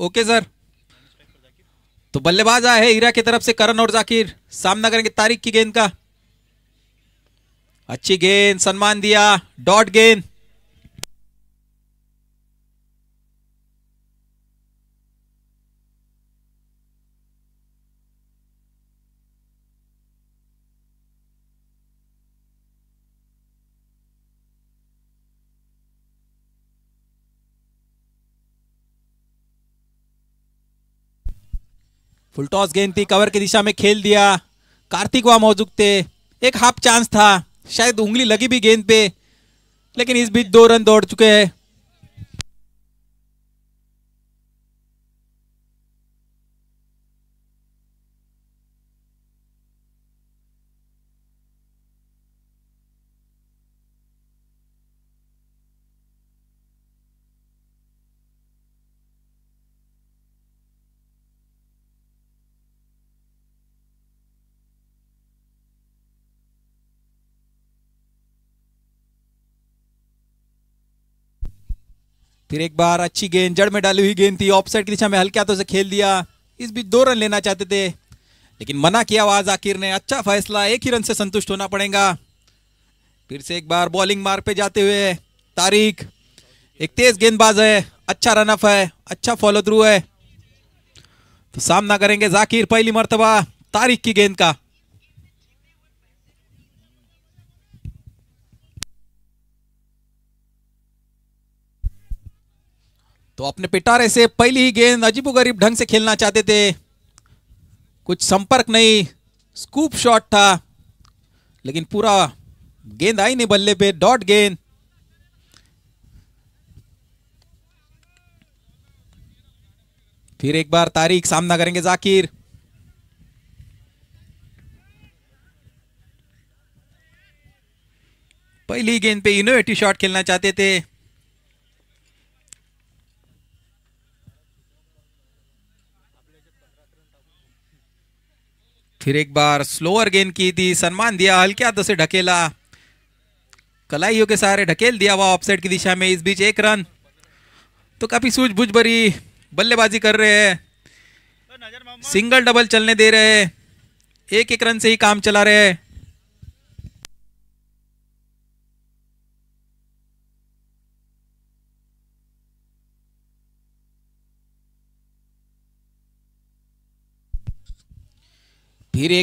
okay sir तो बल्लेबाज आया है हीरा की तरफ से करण और जाकिर सामना करेंगे तारीख की गेंद का अच्छी गेंद सम्मान दिया डॉट गेंद फुल टॉस गेंद थी कवर की दिशा में खेल दिया कार्तिक वहां मौजूद थे एक हाफ चांस था शायद उंगली लगी भी गेंद पे लेकिन इस बीच दो रन दौड़ चुके हैं फिर एक बार अच्छी गेंद जड़ में डाली हुई गेंद थी ऑफसाइड की दिशा में हल्के हाथों से खेल दिया इस बीच दो रन लेना चाहते थे लेकिन मना किया आवाज आखिर ने अच्छा फैसला एक ही रन से संतुष्ट होना पड़ेगा फिर से एक बार बॉलिंग मार पे जाते हुए तारीख एक तेज गेंदबाज है अच्छा अप है अच्छा फॉलो थ्रू है तो सामना करेंगे जाकिर पहली मरतबा तारीख की गेंद का तो अपने पिटारे से पहली ही गेंद अजीबोगरीब ढंग से खेलना चाहते थे कुछ संपर्क नहीं स्कूप शॉट था लेकिन पूरा गेंद आई नहीं बल्ले पे डॉट गेंद फिर एक बार तारीख सामना करेंगे जाकिर पहली गेंद पे इनोवेटिव शॉट खेलना चाहते थे फिर एक बार स्लोअर गेन की थी सम्मान दिया हल्के हाथों से ढकेला कलाइयों के सहारे ढकेल दिया हुआ ऑफसाइड की दिशा में इस बीच एक रन तो काफी सूझबूझ भरी बल्लेबाजी कर रहे हैं तो सिंगल डबल चलने दे रहे हैं एक एक रन से ही काम चला रहे हैं धीरे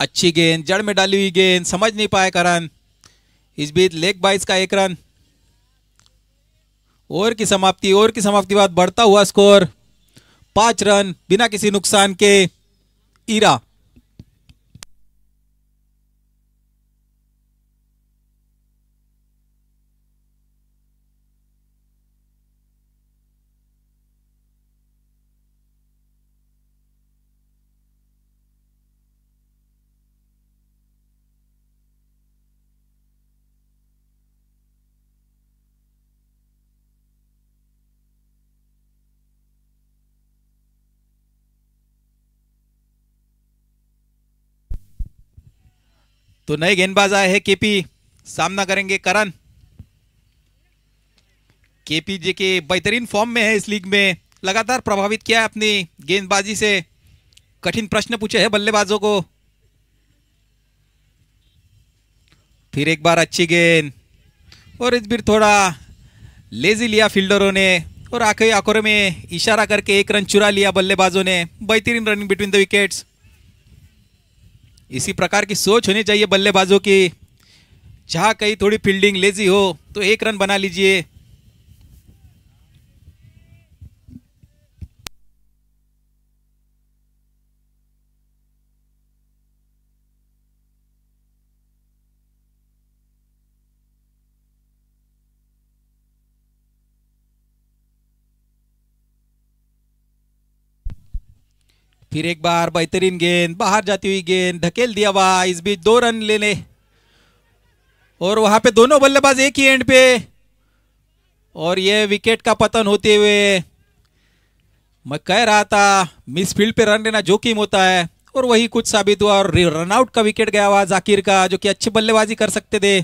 अच्छी गेंद जड़ में डाली हुई गेंद समझ नहीं पाया करण इस बीच लेग बाइस का एक रन ओवर की समाप्ति ओवर की समाप्ति बाद बढ़ता हुआ स्कोर पांच रन बिना किसी नुकसान के ईरा तो नए गेंदबाज आए हैं केपी सामना करेंगे करण केपी जी के बेहतरीन फॉर्म में है इस लीग में लगातार प्रभावित किया है अपनी गेंदबाजी से कठिन प्रश्न पूछे हैं बल्लेबाजों को फिर एक बार अच्छी गेंद और इस बार थोड़ा लेजी लिया फील्डरों ने और आखिरी आखिर में इशारा करके एक रन चुरा लिया बल्लेबाजों ने बेहतरीन रनिंग बिटवीन द विकेट्स इसी प्रकार की सोच होनी चाहिए बल्लेबाजों की जहाँ कहीं थोड़ी फील्डिंग लेजी हो तो एक रन बना लीजिए फिर एक बार बेहतरीन गेंद बाहर जाती हुई गेंद धकेल दिया हुआ इस बीच दो रन लेने और वहां पे दोनों बल्लेबाज एक ही एंड पे और ये विकेट का पतन होते हुए मैं कह रहा था मिस फील्ड पे रन लेना जोखिम होता है और वही कुछ साबित हुआ और रनआउट का विकेट गया हुआ जाकिर का जो कि अच्छी बल्लेबाजी कर सकते थे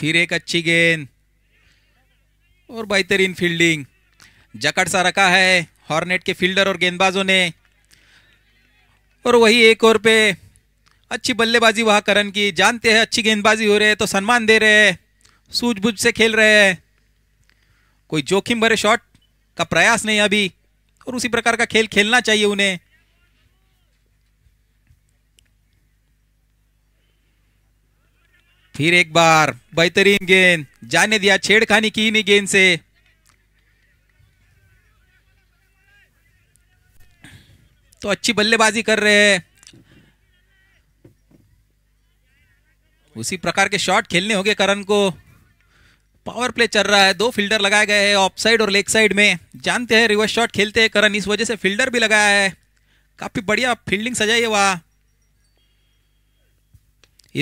फिर एक अच्छी गेंद और बेहतरीन फील्डिंग जकड़ सा रखा है हॉर्नेट के फील्डर और गेंदबाजों ने और वही एक और पे अच्छी बल्लेबाजी वहाँ करण की जानते हैं अच्छी गेंदबाजी हो रही है तो सम्मान दे रहे हैं सूझबूझ से खेल रहे हैं कोई जोखिम भरे शॉट का प्रयास नहीं अभी और उसी प्रकार का खेल खेलना चाहिए उन्हें फिर एक बार बेहतरीन गेंद जाने दिया छेड़खानी की नहीं गेंद से तो अच्छी बल्लेबाजी कर रहे हैं उसी प्रकार के शॉट खेलने होंगे करण को पावर प्ले चल रहा है दो फील्डर लगाए गए हैं ऑफ साइड और लेग साइड में जानते हैं रिवर्स शॉट खेलते हैं करण इस वजह से फील्डर भी लगाया है काफी बढ़िया फील्डिंग सजाई है वहां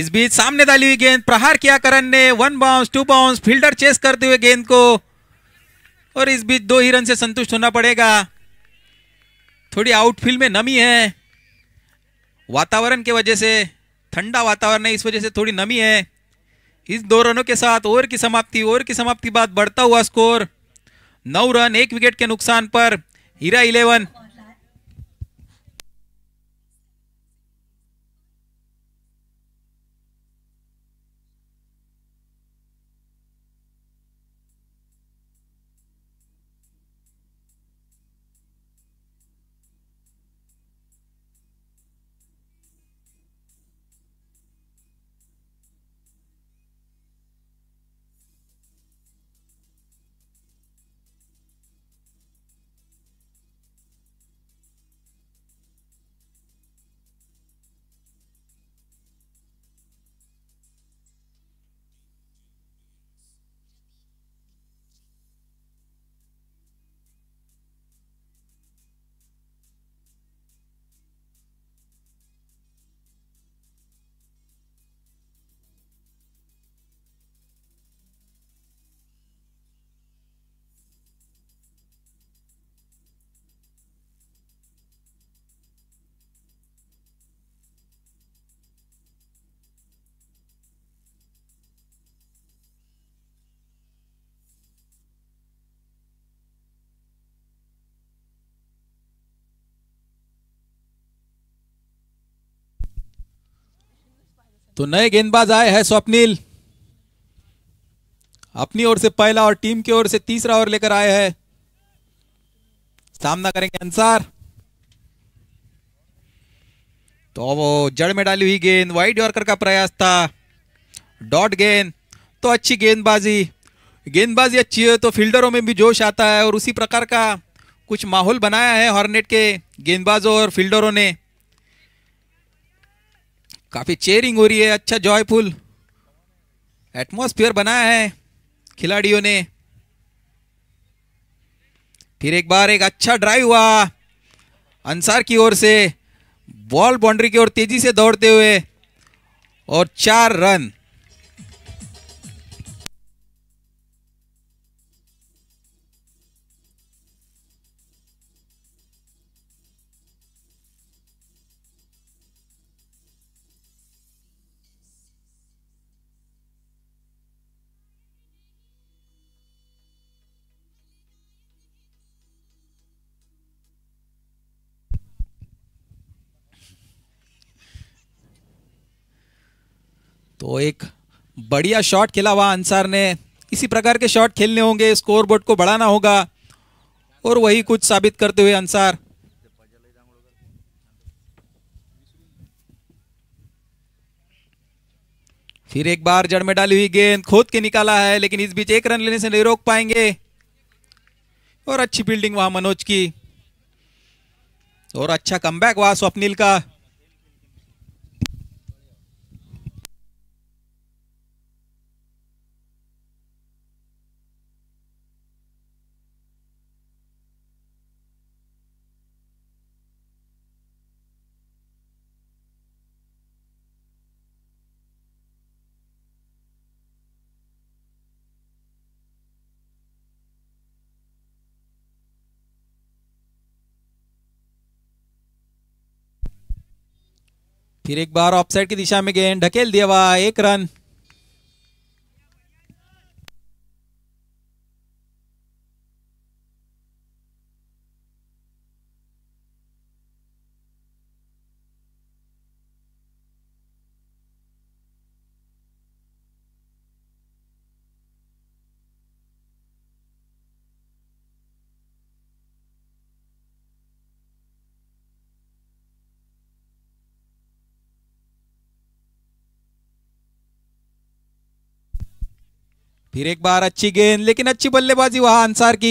इस बीच सामने डाली हुई गेंद प्रहार किया करण ने one bounce two bounce fielder chase करते हुए गेंद को और इस बीच दो ही रन से संतुष्ट होना पड़ेगा थोड़ी आउटफील्ड में नमी है वातावरण के वजह से ठंडा वातावरण है इस वजह से थोड़ी नमी है इस दो रनों के साथ ओवर की समाप्ति ओवर की समाप्ति बाद बढ़ता हुआ स्कोर नौ रन एक विकेट के नुकसान पर हीरा इलेवन तो नए गेंदबाज आए हैं स्वप्निल अपनी ओर से पहला और टीम की ओर से तीसरा ओवर लेकर आए हैं सामना करेंगे अंसार तो वो जड़ में डाली हुई गेंद वाइड यॉर्कर का प्रयास था डॉट गेंद तो अच्छी गेंदबाजी गेंदबाजी अच्छी है तो फील्डरों में भी जोश आता है और उसी प्रकार का कुछ माहौल बनाया है हॉर्नेट के गेंदबाजों और फील्डरों ने काफ़ी चेयरिंग हो रही है अच्छा जॉयफुल एटमोस्फियर बनाया है खिलाड़ियों ने फिर एक बार एक अच्छा ड्राइव हुआ अंसार की ओर से बॉल बाउंड्री की ओर तेजी से दौड़ते हुए और चार रन तो एक बढ़िया शॉट खेला हुआ अंसार ने इसी प्रकार के शॉट खेलने होंगे स्कोर बोर्ड को बढ़ाना होगा और वही कुछ साबित करते हुए अंसार फिर एक बार जड़ में डाली हुई गेंद खोद के निकाला है लेकिन इस बीच एक रन लेने से नहीं रोक पाएंगे और अच्छी फील्डिंग वहां मनोज की और अच्छा कम बैक वहां स्वप्निल का फिर एक बार ऑफ साइड की दिशा में गेंद ढकेल दिया हुआ एक रन फिर एक बार अच्छी गेंद लेकिन अच्छी बल्लेबाजी वहां अंसार की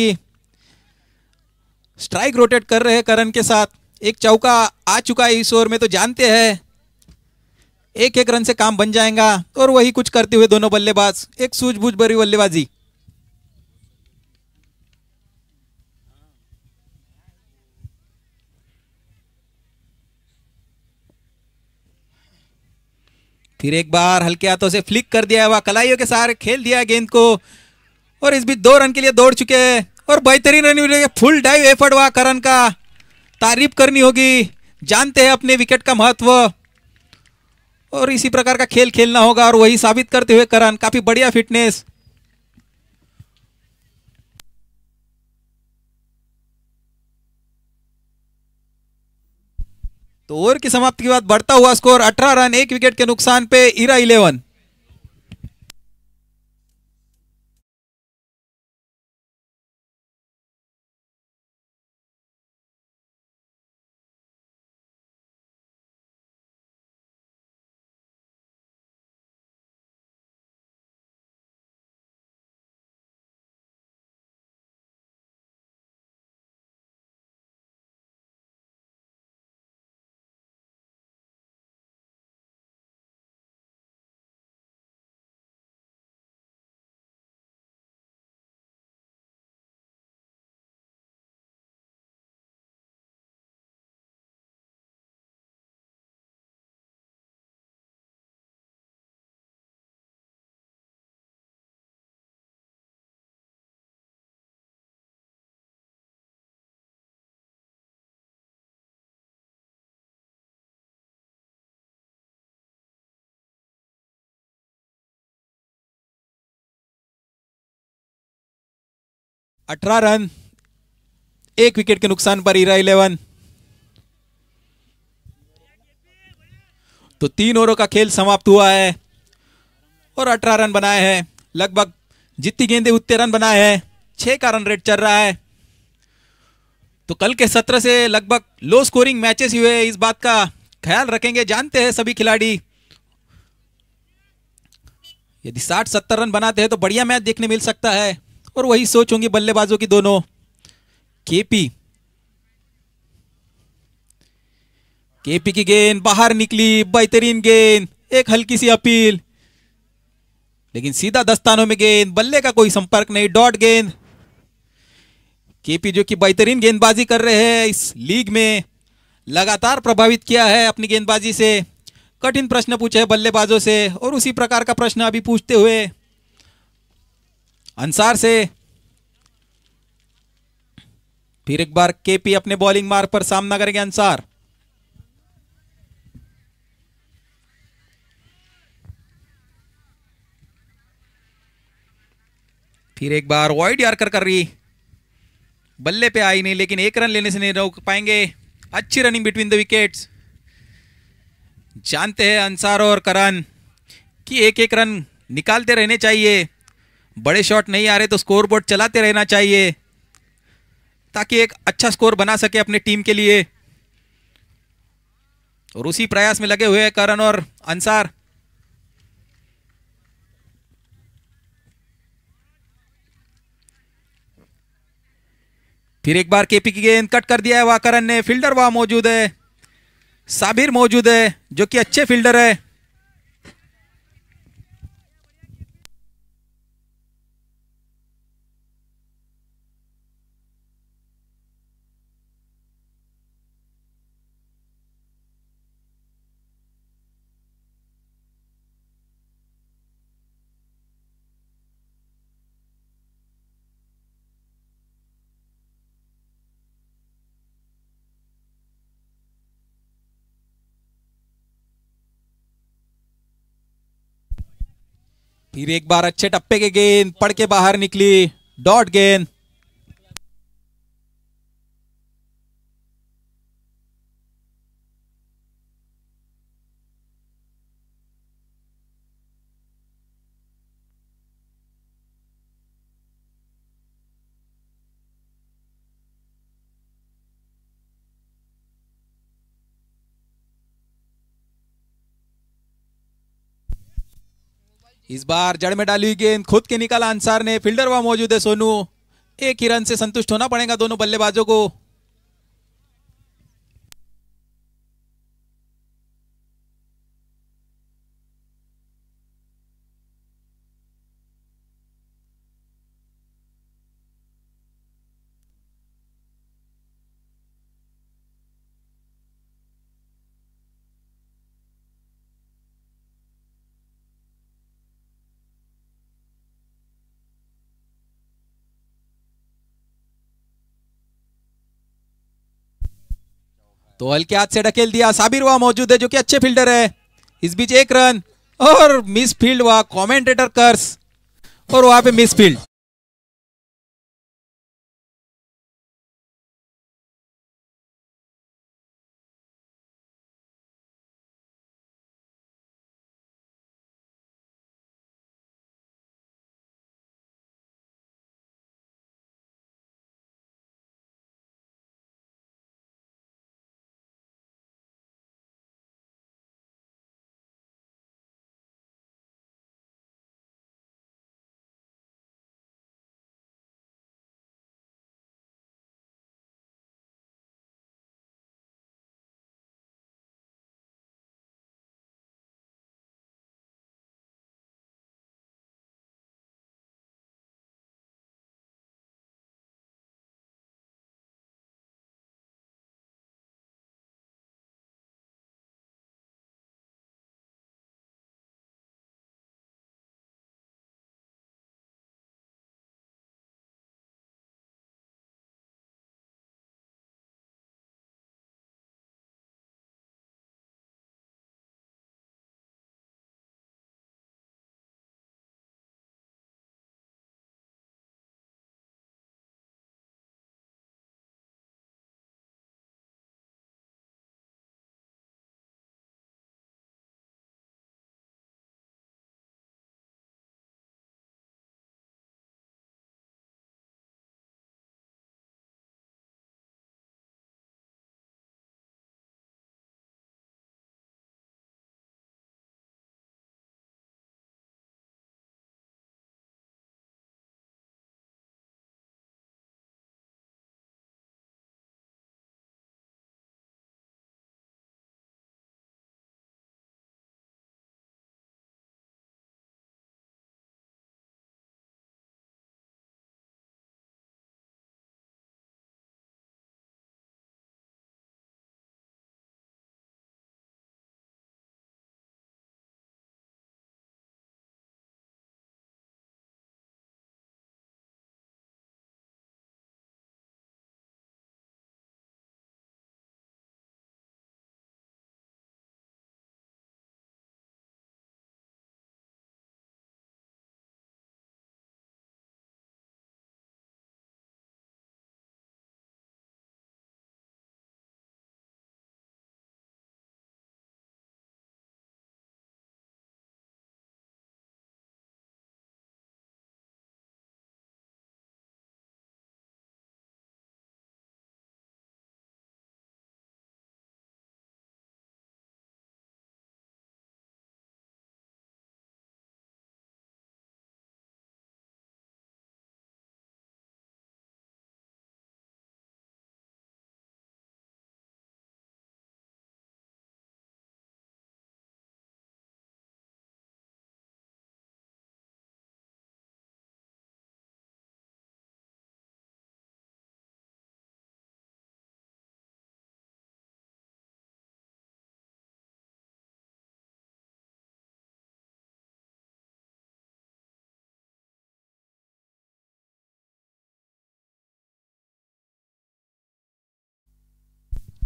स्ट्राइक रोटेट कर रहे हैं करण के साथ एक चौका आ चुका है इस ओवर में तो जानते हैं एक एक रन से काम बन जाएगा और वही कुछ करते हुए दोनों बल्लेबाज एक सूझबूझ भरी बल्लेबाजी फिर एक बार हल्के हाथों से फ्लिक कर दिया हुआ कलाइयों के सहारे खेल दिया गेंद को और इस बीच दो रन के लिए दौड़ चुके हैं और बेहतरीन रन फुल डाइव एफर्ट हुआ करण का तारीफ करनी होगी जानते हैं अपने विकेट का महत्व और इसी प्रकार का खेल खेलना होगा और वही साबित करते हुए करण काफ़ी बढ़िया फिटनेस तो ओवर की समाप्ति के बाद बढ़ता हुआ स्कोर 18 रन एक विकेट के नुकसान पे इरा इलेवन अठारह रन एक विकेट के नुकसान पर ईरा इलेवन तो तीन ओवरों का खेल समाप्त हुआ है और अठारह रन बनाए हैं लगभग जितनी गेंदे उतने रन बनाए हैं छह का रन रेट चल रहा है तो कल के सत्र से लगभग लो स्कोरिंग मैचेस हुए इस बात का ख्याल रखेंगे जानते हैं सभी खिलाड़ी यदि साठ सत्तर रन बनाते हैं तो बढ़िया मैच देखने मिल सकता है और वही सोच होंगी बल्लेबाजों की दोनों केपी केपी की गेंद बाहर निकली बेहतरीन गेंद एक हल्की सी अपील लेकिन सीधा दस्तानों में गेंद बल्ले का कोई संपर्क नहीं डॉट गेंद केपी जो कि बेहतरीन गेंदबाजी कर रहे हैं इस लीग में लगातार प्रभावित किया है अपनी गेंदबाजी से कठिन प्रश्न पूछे बल्लेबाजों से और उसी प्रकार का प्रश्न अभी पूछते हुए अंसार से फिर एक बार केपी अपने बॉलिंग मार्ग पर सामना करेंगे अंसार फिर एक बार वाइड यार्कर कर रही बल्ले पे आई नहीं लेकिन एक रन लेने से नहीं रोक पाएंगे अच्छी रनिंग बिटवीन द विकेट्स जानते हैं अंसार और करण कि एक एक रन निकालते रहने चाहिए बड़े शॉट नहीं आ रहे तो स्कोर बोर्ड चलाते रहना चाहिए ताकि एक अच्छा स्कोर बना सके अपने टीम के लिए और उसी प्रयास में लगे हुए हैं करण और अंसार फिर एक बार केपी की गेंद कट कर दिया है करण ने फील्डर वहां मौजूद है साबिर मौजूद है जो कि अच्छे फील्डर है फिर एक बार अच्छे टप्पे के गेंद पड़ के बाहर निकली डॉट गेंद इस बार जड़ में डाली हुई गेंद खुद के निकाला अंसार ने फील्डर वहां मौजूद है सोनू एक ही रन से संतुष्ट होना पड़ेगा दोनों बल्लेबाजों को तो हल्के हाथ से ढकेल दिया साबिर वाह मौजूद है जो कि अच्छे फील्डर है इस बीच एक रन और मिस फील्ड हुआ कॉमेंटेटर कर्स और वहां पे मिस फील्ड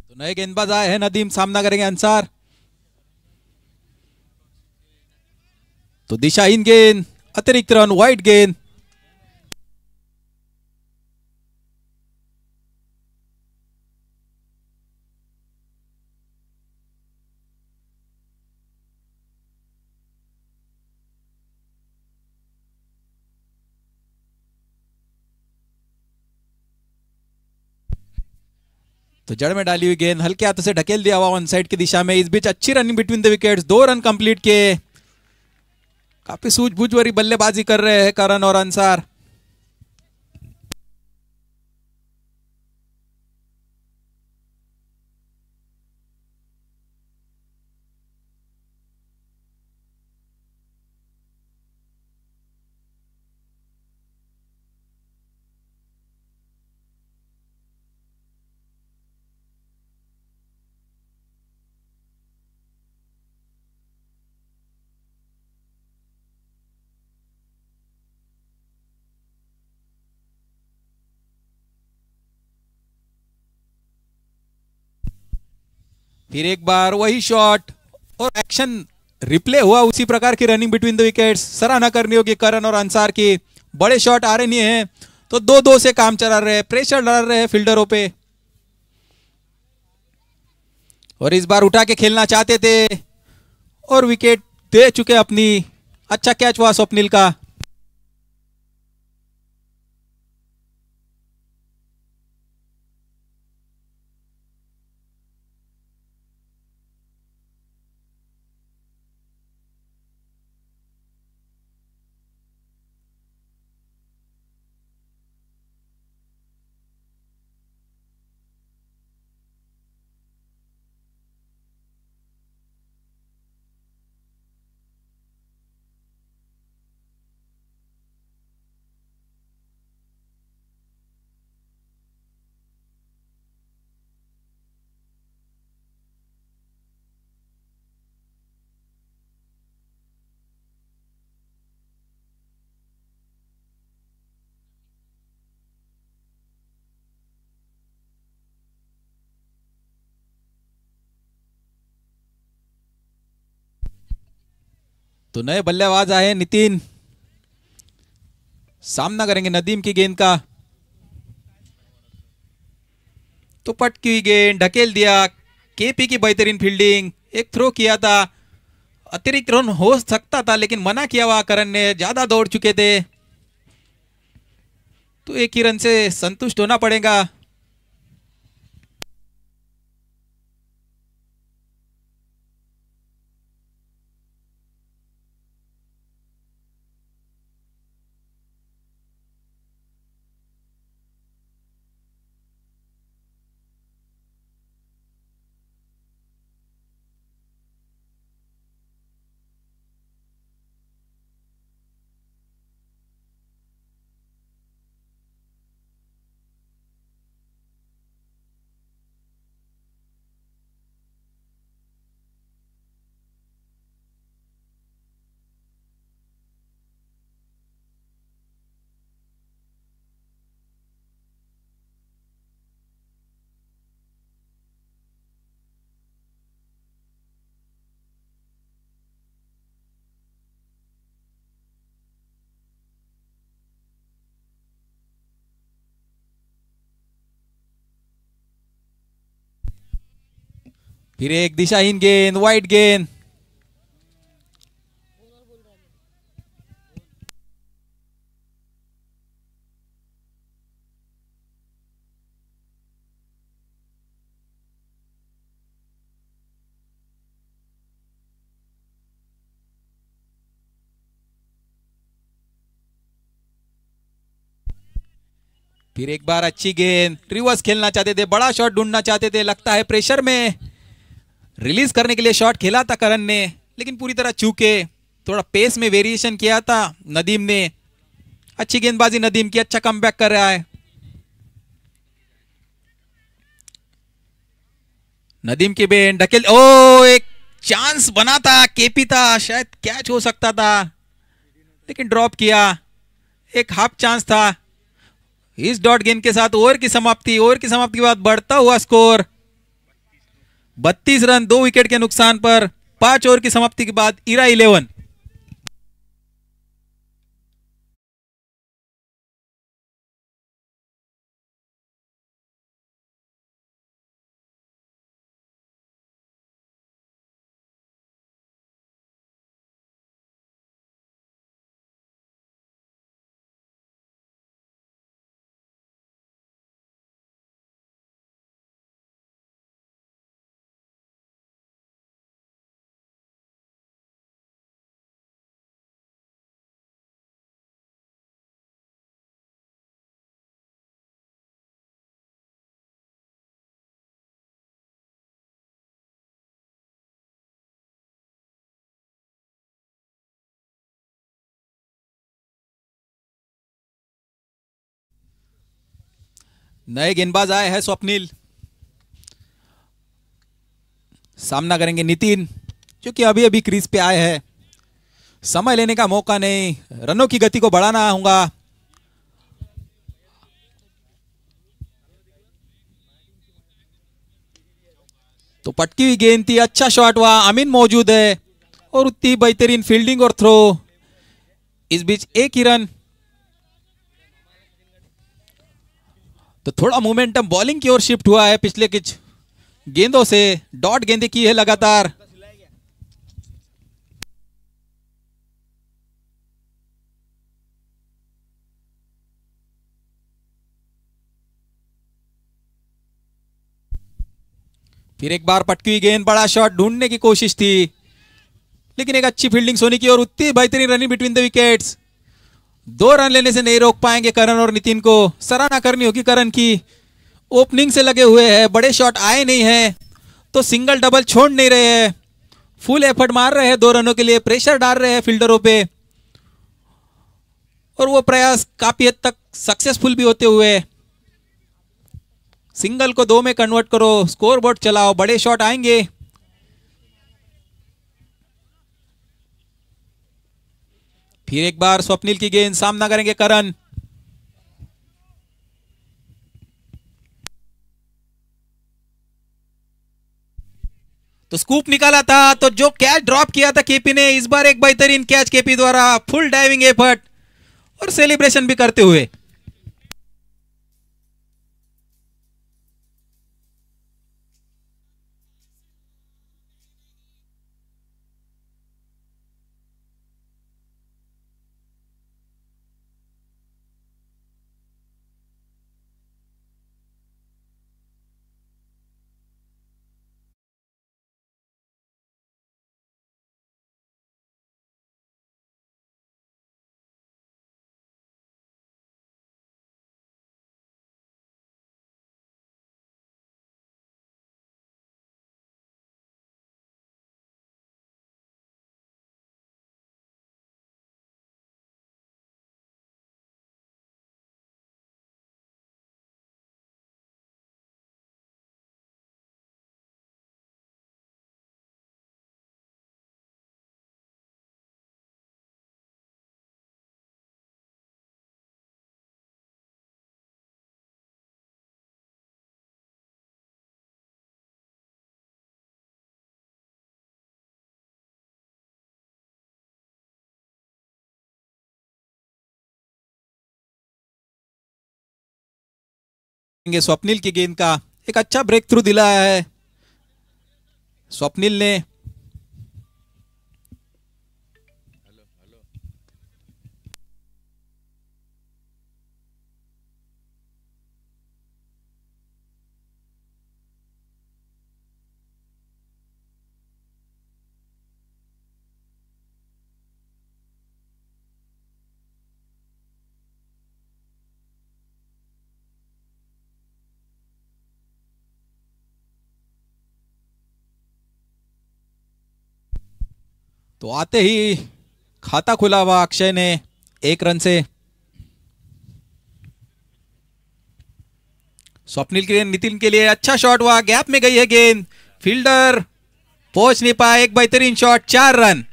तो नए गेंदबाज आए हैं नदीम सामना करेंगे अंसार तो दिशा इन गेंद अतिरिक्त रन वाइट गेंद तो जड़ में डाली हुई गेंद हल्के हाथों से ढकेल दिया हुआ वन साइड की दिशा में इस बीच अच्छी रनिंग बिटवीन द विकेट्स दो रन कंप्लीट किए काफी सूझबूझ वाली बल्लेबाजी कर रहे हैं करण और अंसार फिर एक बार वही शॉट और एक्शन रिप्ले हुआ उसी प्रकार की रनिंग बिटवीन द विकेट्स सराहना करनी होगी करण और अंसार की बड़े शॉट आ रहे नहीं है तो दो दो से काम चला रहे हैं प्रेशर डाल रहे हैं फील्डरों पे और इस बार उठा के खेलना चाहते थे और विकेट दे चुके अपनी अच्छा कैच हुआ स्वप्निल का तो नए बल्लेबाज आए नितिन सामना करेंगे नदीम की गेंद का तो पट की गेंद ढकेल दिया केपी की बेहतरीन फील्डिंग एक थ्रो किया था अतिरिक्त रन हो सकता था लेकिन मना किया हुआ करण ने ज्यादा दौड़ चुके थे तो एक ही रन से संतुष्ट होना पड़ेगा फिर एक दिशाहीन गेंद वाइट गेंद फिर एक बार अच्छी गेंद रिवर्स खेलना चाहते थे बड़ा शॉट ढूंढना चाहते थे लगता है प्रेशर में रिलीज करने के लिए शॉट खेला था करण ने लेकिन पूरी तरह चूके थोड़ा पेस में वेरिएशन किया था नदीम ने अच्छी गेंदबाजी नदीम की अच्छा कम कर रहा है नदीम की बेन ढकेल ओ एक चांस बना था केपी था शायद कैच हो सकता था लेकिन ड्रॉप किया एक हाफ चांस था इस डॉट गेंद के साथ ओवर की समाप्ति ओवर की समाप्ति के बाद बढ़ता हुआ स्कोर बत्तीस रन दो विकेट के नुकसान पर पांच ओवर की समाप्ति के बाद इरा इलेवन नए गेंदबाज आए हैं स्वप्निल सामना करेंगे नितिन जो कि अभी अभी क्रीज पे आए हैं समय लेने का मौका नहीं रनों की गति को बढ़ाना होगा तो पटकी हुई गेंद थी अच्छा शॉट हुआ अमीन मौजूद है और उतनी बेहतरीन फील्डिंग और थ्रो इस बीच एक ही रन तो थोड़ा मोमेंटम बॉलिंग की ओर शिफ्ट हुआ है पिछले कुछ गेंदों से डॉट गेंदे की है लगातार फिर एक बार पटकी हुई गेंद बड़ा शॉट ढूंढने की कोशिश थी लेकिन एक अच्छी फील्डिंग सोनी की और उतनी बेहतरीन रनिंग बिटवीन द विकेट्स दो रन लेने से नहीं रोक पाएंगे करण और नितिन को सराहना करनी होगी करण की ओपनिंग से लगे हुए हैं बड़े शॉट आए नहीं हैं तो सिंगल डबल छोड़ नहीं रहे हैं फुल एफर्ट मार रहे हैं दो रनों के लिए प्रेशर डाल रहे हैं फील्डरों पे और वो प्रयास काफी हद तक सक्सेसफुल भी होते हुए सिंगल को दो में कन्वर्ट करो स्कोरबोर्ड चलाओ बड़े शॉट आएंगे फिर एक बार स्वप्निल की गेंद सामना करेंगे करण तो स्कूप निकाला था तो जो कैच ड्रॉप किया था केपी ने इस बार एक बेहतरीन कैच केपी द्वारा फुल डाइविंग एफर्ट और सेलिब्रेशन भी करते हुए देखेंगे स्वप्निल की गेंद का एक अच्छा ब्रेक थ्रू दिलाया है स्वप्निल ने तो आते ही खाता खुला हुआ अक्षय ने एक रन से स्वप्निल के लिए नितिन के लिए अच्छा शॉट हुआ गैप में गई है गेंद फील्डर पहुंच नहीं पाया एक बेहतरीन शॉट चार रन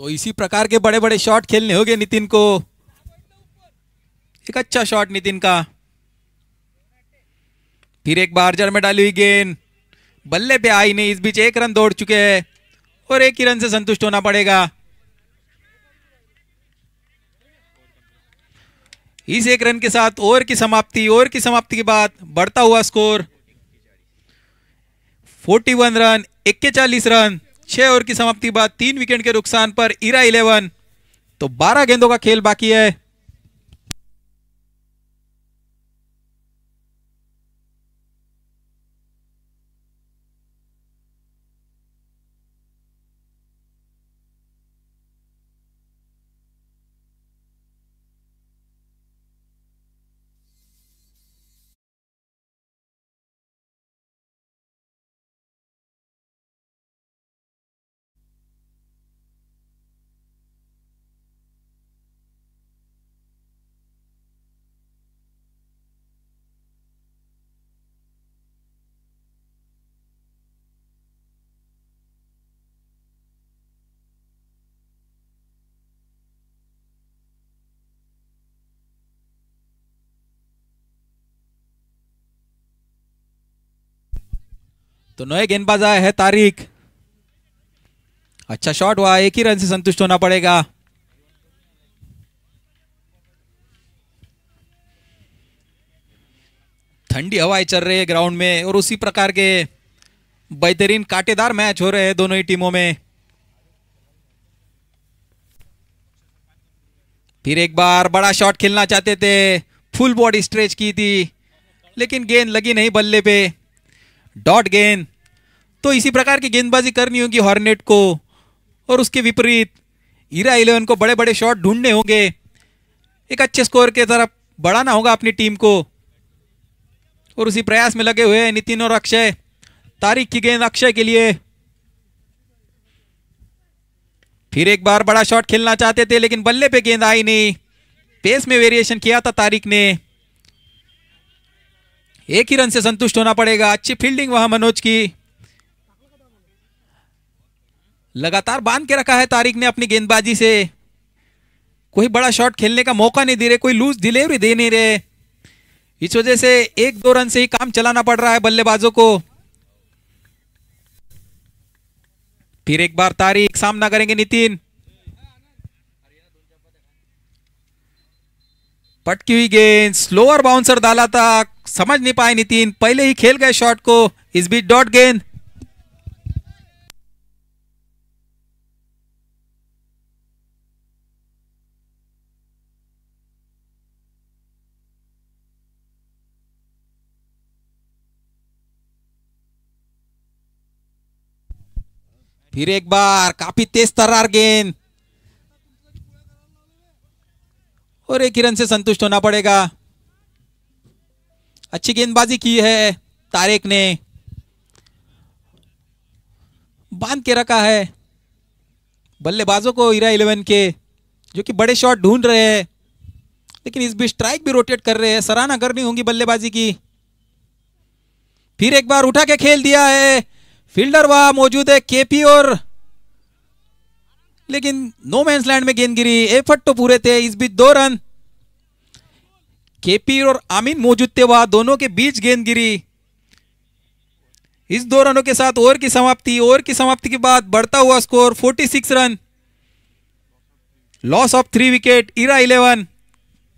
तो इसी प्रकार के बड़े बड़े शॉट खेलने होंगे नितिन को एक अच्छा शॉट नितिन का फिर एक बार जर में डाली हुई गेंद बल्ले पे आई नहीं इस बीच एक रन दौड़ चुके हैं और एक ही रन से संतुष्ट होना पड़ेगा इस एक रन के साथ ओवर की समाप्ति ओवर की समाप्ति के बाद बढ़ता हुआ स्कोर 41 रन इक्के रन छह ओवर की समाप्ति बाद तीन विकेट के नुकसान पर इरा इलेवन तो बारह गेंदों का खेल बाकी है तो नए गेंदबाज आया है तारीख अच्छा शॉट हुआ एक ही रन से संतुष्ट होना पड़ेगा ठंडी हवाएं चल रही है ग्राउंड में और उसी प्रकार के बेहतरीन कांटेदार मैच हो रहे हैं दोनों ही टीमों में फिर एक बार बड़ा शॉट खेलना चाहते थे फुल बॉडी स्ट्रेच की थी लेकिन गेंद लगी नहीं बल्ले पे डॉट गेंद तो इसी प्रकार की गेंदबाजी करनी होगी हॉर्नेट को और उसके विपरीत हीरा इलेवन को बड़े बड़े शॉट ढूंढने होंगे एक अच्छे स्कोर के तरफ बढ़ाना होगा अपनी टीम को और उसी प्रयास में लगे हुए हैं नितिन और अक्षय तारीख की गेंद अक्षय के लिए फिर एक बार बड़ा शॉट खेलना चाहते थे लेकिन बल्ले पे गेंद आई नहीं पेस में वेरिएशन किया था तारीख ने एक ही रन से संतुष्ट होना पड़ेगा अच्छी फील्डिंग वहां मनोज की लगातार बांध के रखा है तारिक ने अपनी गेंदबाजी से कोई बड़ा शॉट खेलने का मौका नहीं दे रहे कोई लूज डिलीवरी दे नहीं रहे इस वजह से एक दो रन से ही काम चलाना पड़ रहा है बल्लेबाजों को फिर एक बार तारीख सामना करेंगे नितिन पटकी हुई गेंद स्लोअर बाउंसर डाला था समझ नहीं पाए नितिन पहले ही खेल गए शॉट को इस बीच डॉट गेंद फिर एक बार काफी तेज तर्रार गेंद और एक रन से संतुष्ट होना पड़ेगा अच्छी गेंदबाजी की है तारिक ने बांध के रखा है बल्लेबाजों को हीरा इलेवन के जो कि बड़े शॉट ढूंढ रहे हैं लेकिन इस बीच स्ट्राइक भी रोटेट कर रहे हैं सराहना करनी होगी बल्लेबाजी की फिर एक बार उठा के खेल दिया है फील्डर वहां मौजूद है केपी और लेकिन नो मैं लैंड में गेंद गिरी एफर्ट तो पूरे थे इस बीच दो रन केपी और आमिन मौजूद थे वहां दोनों के बीच गेंद गिरी इस दो रनों के साथ ओवर की समाप्ति ओवर की समाप्ति के बाद बढ़ता हुआ score 46 run loss of three wicket इरा 11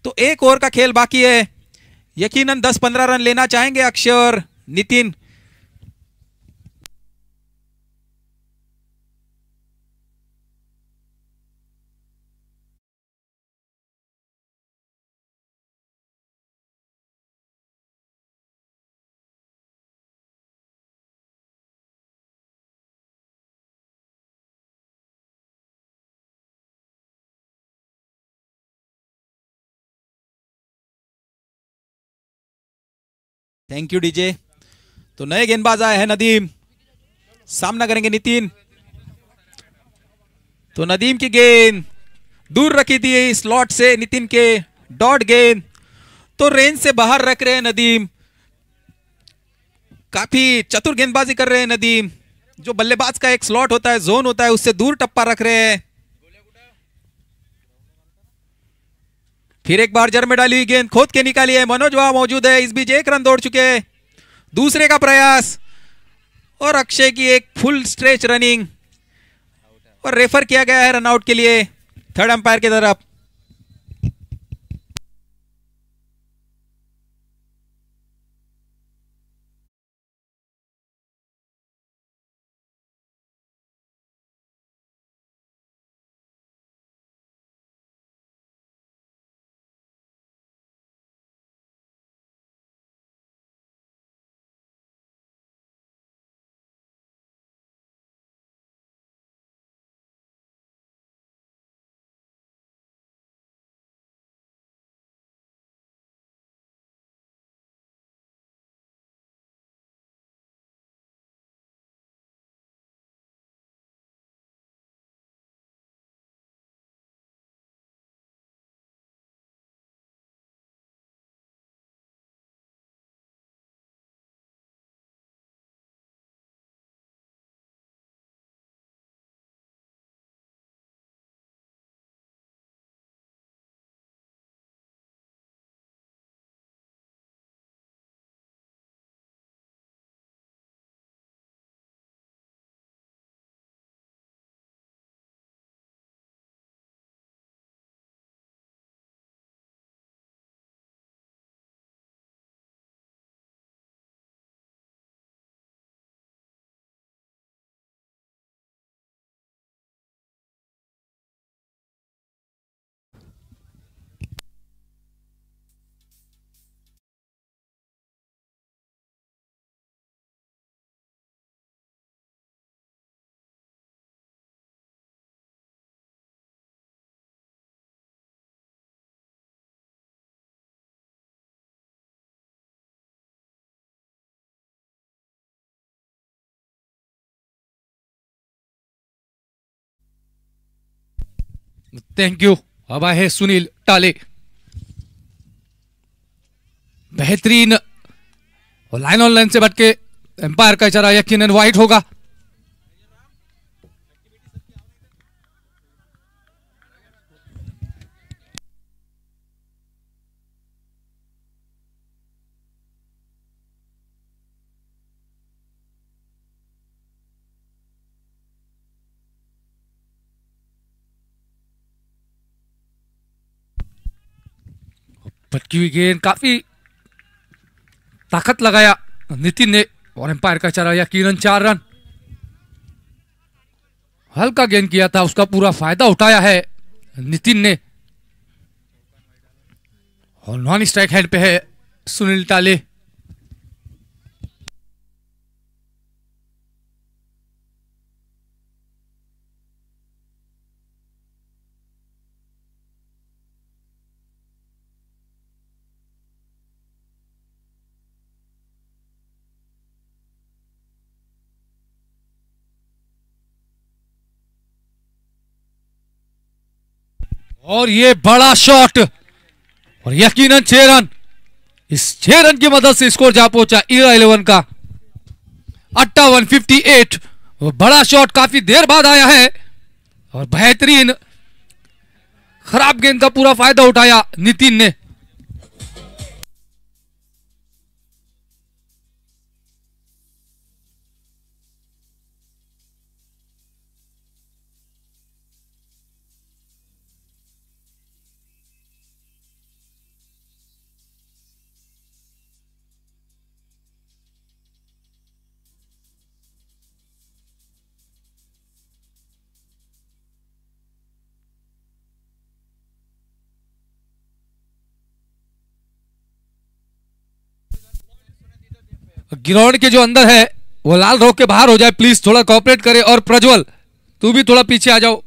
तो एक ओवर का खेल बाकी है यकीनन 10-15 रन लेना चाहेंगे अक्षर नितिन थैंक यू डीजे तो नए गेंदबाज आए हैं नदीम सामना करेंगे नितिन तो नदीम की गेंद दूर रखी थी स्लॉट से नितिन के डॉट गेंद तो रेंज से बाहर रख रहे हैं नदीम काफी चतुर गेंदबाजी कर रहे हैं नदीम जो बल्लेबाज का एक स्लॉट होता है जोन होता है उससे दूर टप्पा रख रहे हैं फिर एक बार जर में डाली हुई गेंद खोद के निकाली है मनोज वहां मौजूद है इस बीच एक रन दौड़ चुके हैं दूसरे का प्रयास और अक्षय की एक फुल स्ट्रेच रनिंग और रेफर किया गया है रनआउट के लिए थर्ड अंपायर की तरफ थैंक यू अब आए सुनील टाले बेहतरीन लाइन ऑन लाइन से बट के एम्पायर का इशारा यकीन वाइट होगा भटकी हुई गेंद काफी ताकत लगाया नितिन ने और एम्पायर का या किरण चार रन हल्का गेंद किया था उसका पूरा फायदा उठाया है नितिन ने और नॉन स्ट्राइक हैंड पे है सुनील टाले और ये बड़ा शॉट और यकीनन छह रन इस छह रन की मदद से स्कोर जा पहुंचा ईरा इलेवन का अट्ठावन फिफ्टी एट बड़ा शॉट काफी देर बाद आया है और बेहतरीन खराब गेंद का पूरा फायदा उठाया नितिन ने ग्राउंड के जो अंदर है वो लाल रोक के बाहर हो जाए प्लीज थोड़ा कॉपरेट करे और प्रज्वल तू भी थोड़ा पीछे आ जाओ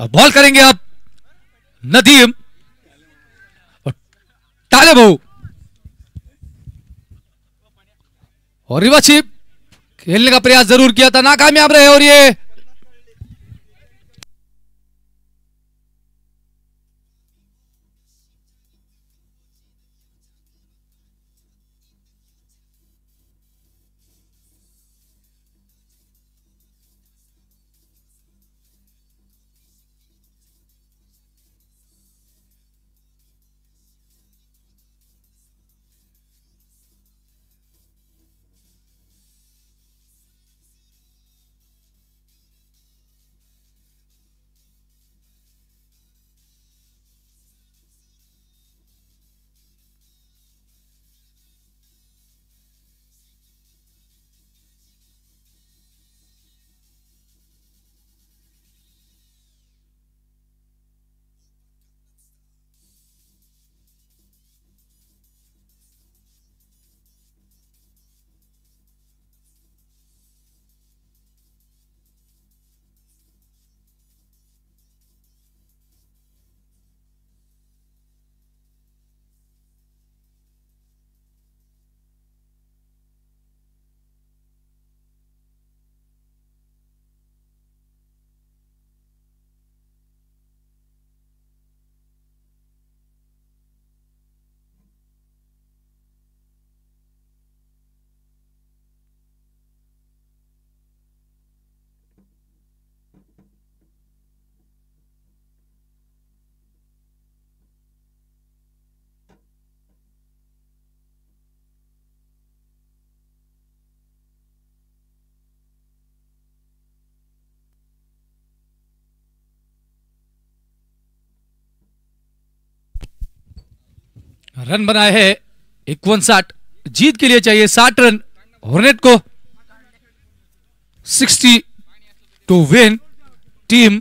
अब बॉल करेंगे आप नदीम और टाले बहू और रिवाची खेलने का प्रयास जरूर किया था नाकामयाब रहे और ये रन बनाए हैं इक्वन साठ जीत के लिए चाहिए साठ रन हॉर्नेट को sixty to win team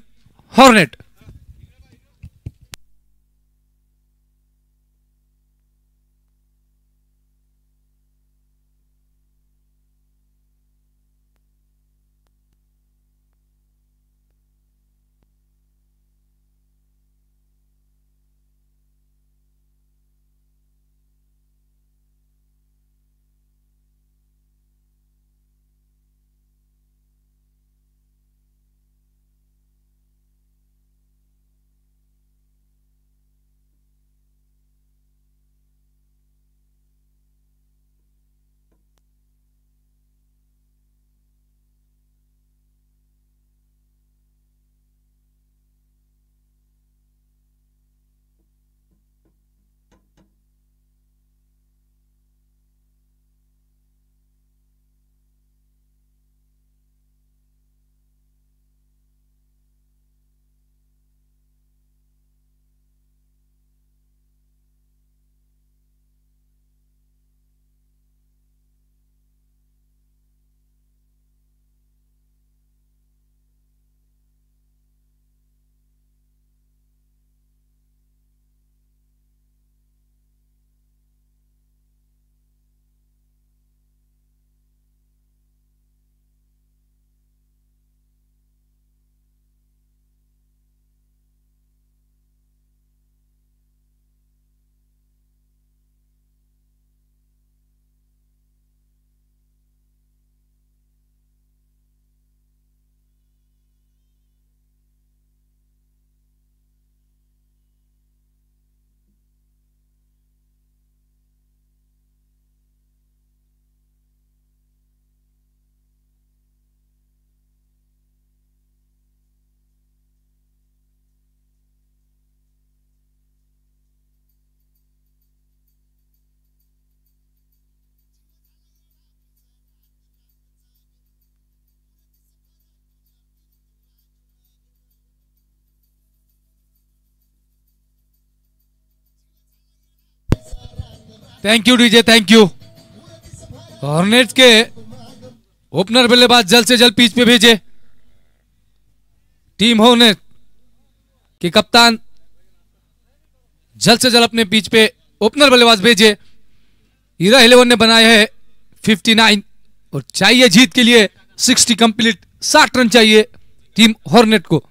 Hornet thank you DJ thank you Hornet के ओपनर बल्लेबाज जल्द से जल्द पीच पे भेजे टीम हॉर्नेट के कप्तान जल्द से जल्द अपने पीच पे ओपनर बल्लेबाज भेजे हीरा इलेवन ने बनाए हैं 59 और चाहिए जीत के लिए 60 कंप्लीट 60 रन चाहिए टीम हॉर्नेट को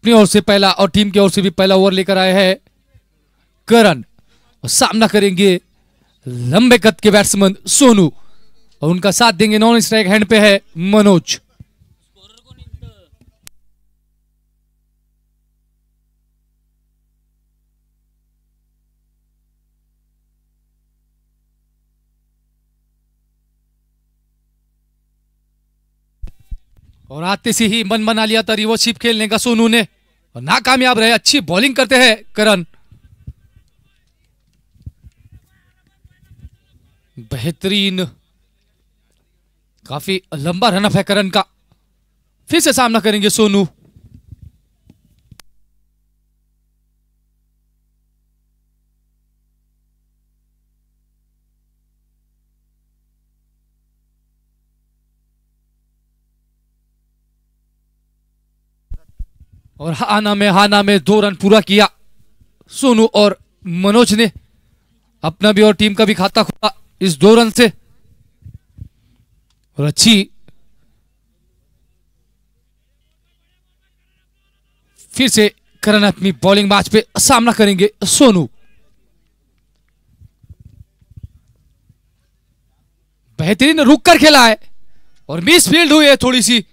अपनी ओर से पहला और टीम की ओर से भी पहला ओवर लेकर आए हैं करण और सामना करेंगे लंबे कद के बैट्समैन सोनू और उनका साथ देंगे नॉन स्ट्राइक हैंड पे है मनोज और आते से ही मन बना लिया था रिवर्सिप खेलने का सोनू ने और नाकामयाब रहे अच्छी बॉलिंग करते हैं करण बेहतरीन काफी लंबा रनअप है करण का फिर से सामना करेंगे सोनू और हाना में हाना में दो रन पूरा किया सोनू और मनोज ने अपना भी और टीम का भी खाता खोला इस दो रन से और अच्छी फिर से करण अपनी बॉलिंग मैच पे सामना करेंगे सोनू बेहतरीन रुक कर खेला है और मिस फील्ड हुई है थोड़ी सी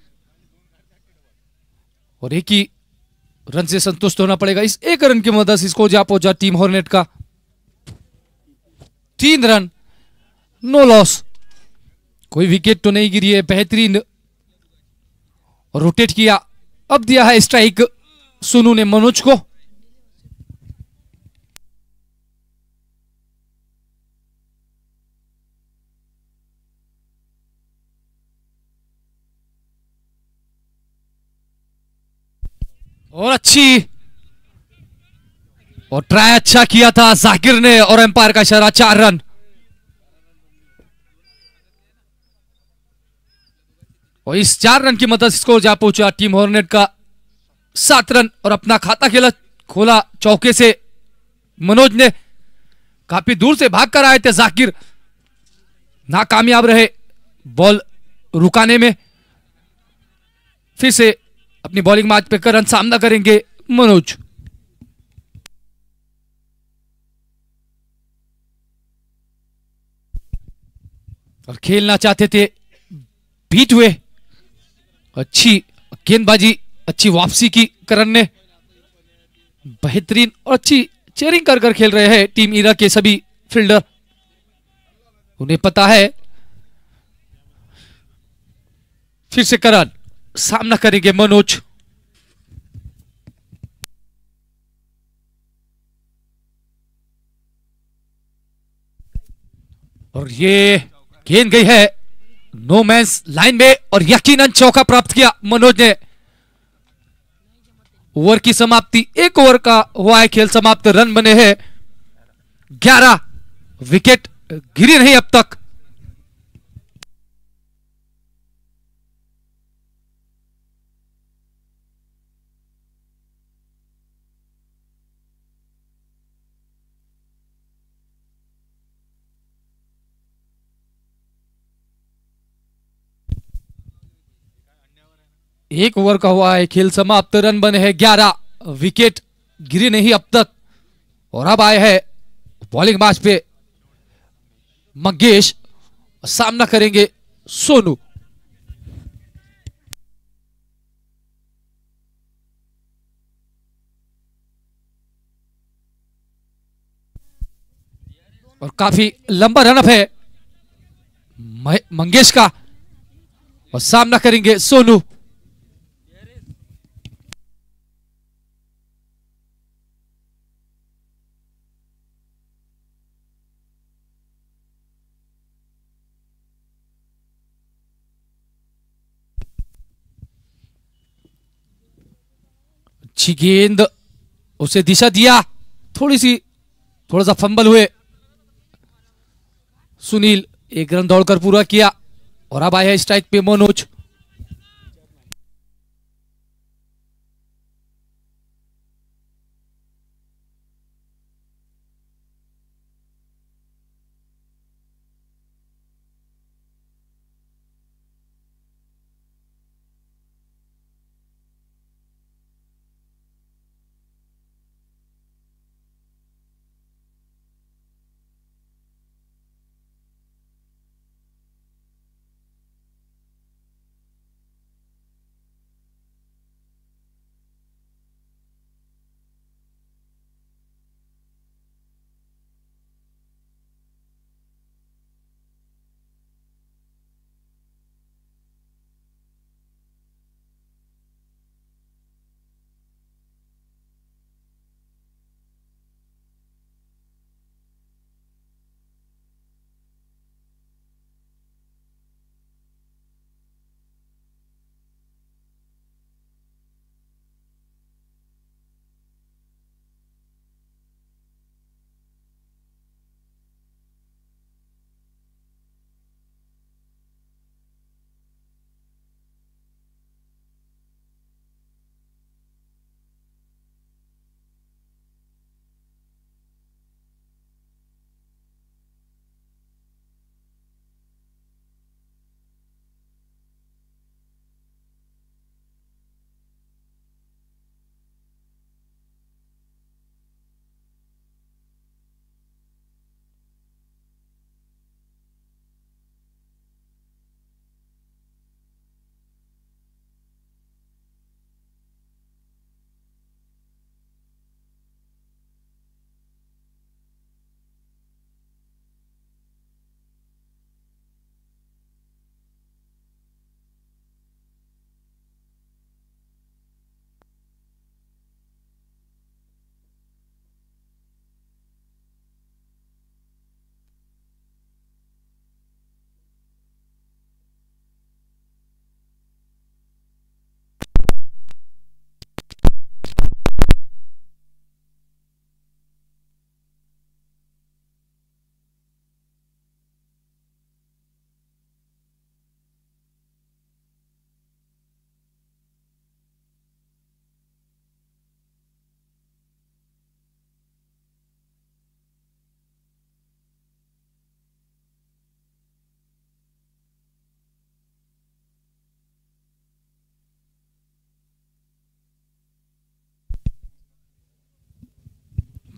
और एक ही रन से संतुष्ट होना पड़ेगा इस एक रन की मदद से स्कोर जा पहुंचा टीम हॉर्नेट का तीन रन नो लॉस कोई विकेट तो नहीं गिरी है बेहतरीन रोटेट किया अब दिया है स्ट्राइक सोनू ने मनोज को और अच्छी और ट्राई अच्छा किया था जाकिर ने और एम्पायर का इशारा चार रन और इस चार रन की मदद स्कोर जा पहुंचा टीम हॉर्नेट का सात रन और अपना खाता खेला खोला चौके से मनोज ने काफी दूर से भाग कर आए थे जाकिर नाकामयाब रहे बॉल रुकाने में फिर से अपनी बॉलिंग मैच पे करण सामना करेंगे मनोज और खेलना चाहते थे बीट हुए अच्छी गेंदबाजी अच्छी वापसी की करण ने बेहतरीन और अच्छी चेयरिंग कर कर खेल रहे हैं टीम ईरा के सभी फील्डर उन्हें पता है फिर से करण सामना करेंगे मनोज और ये गेंद गई है नो मैंस लाइन में और यकीनन चौका प्राप्त किया मनोज ने ओवर की समाप्ति एक ओवर का हुआ है खेल समाप्त रन बने हैं ग्यारह विकेट गिरी नहीं अब तक एक ओवर का हुआ है खेल समाप्त रन बने हैं ग्यारह विकेट गिरी नहीं अब तक और अब आए हैं बॉलिंग मैच पे मंगेश सामना करेंगे सोनू और काफी लंबा रनअप है मंगेश का और सामना करेंगे सोनू अच्छी गेंद उसे दिशा दिया थोड़ी सी थोड़ा सा फंबल हुए सुनील एक रन दौड़कर पूरा किया और अब आया स्ट्राइक पे मनोज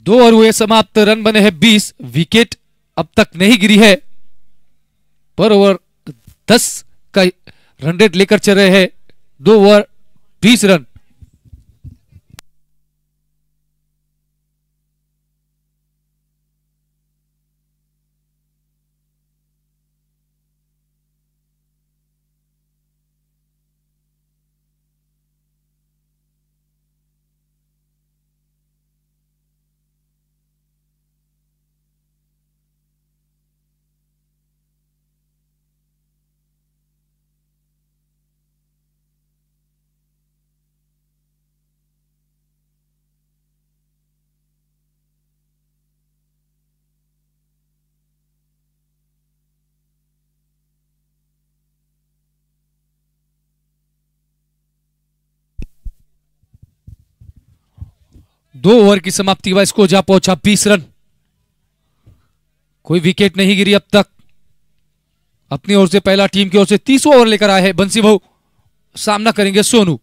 दो और हुए समाप्त रन बने हैं बीस विकेट अब तक नहीं गिरी है पर ओवर दस का रन लेकर चल रहे हैं दो ओवर बीस रन दो ओवर की समाप्ति वाइस को जा पहुंचा बीस रन कोई विकेट नहीं गिरी अब तक अपनी ओर से पहला टीम की ओर से तीस ओवर लेकर आए हैं बंसी भाऊ सामना करेंगे सोनू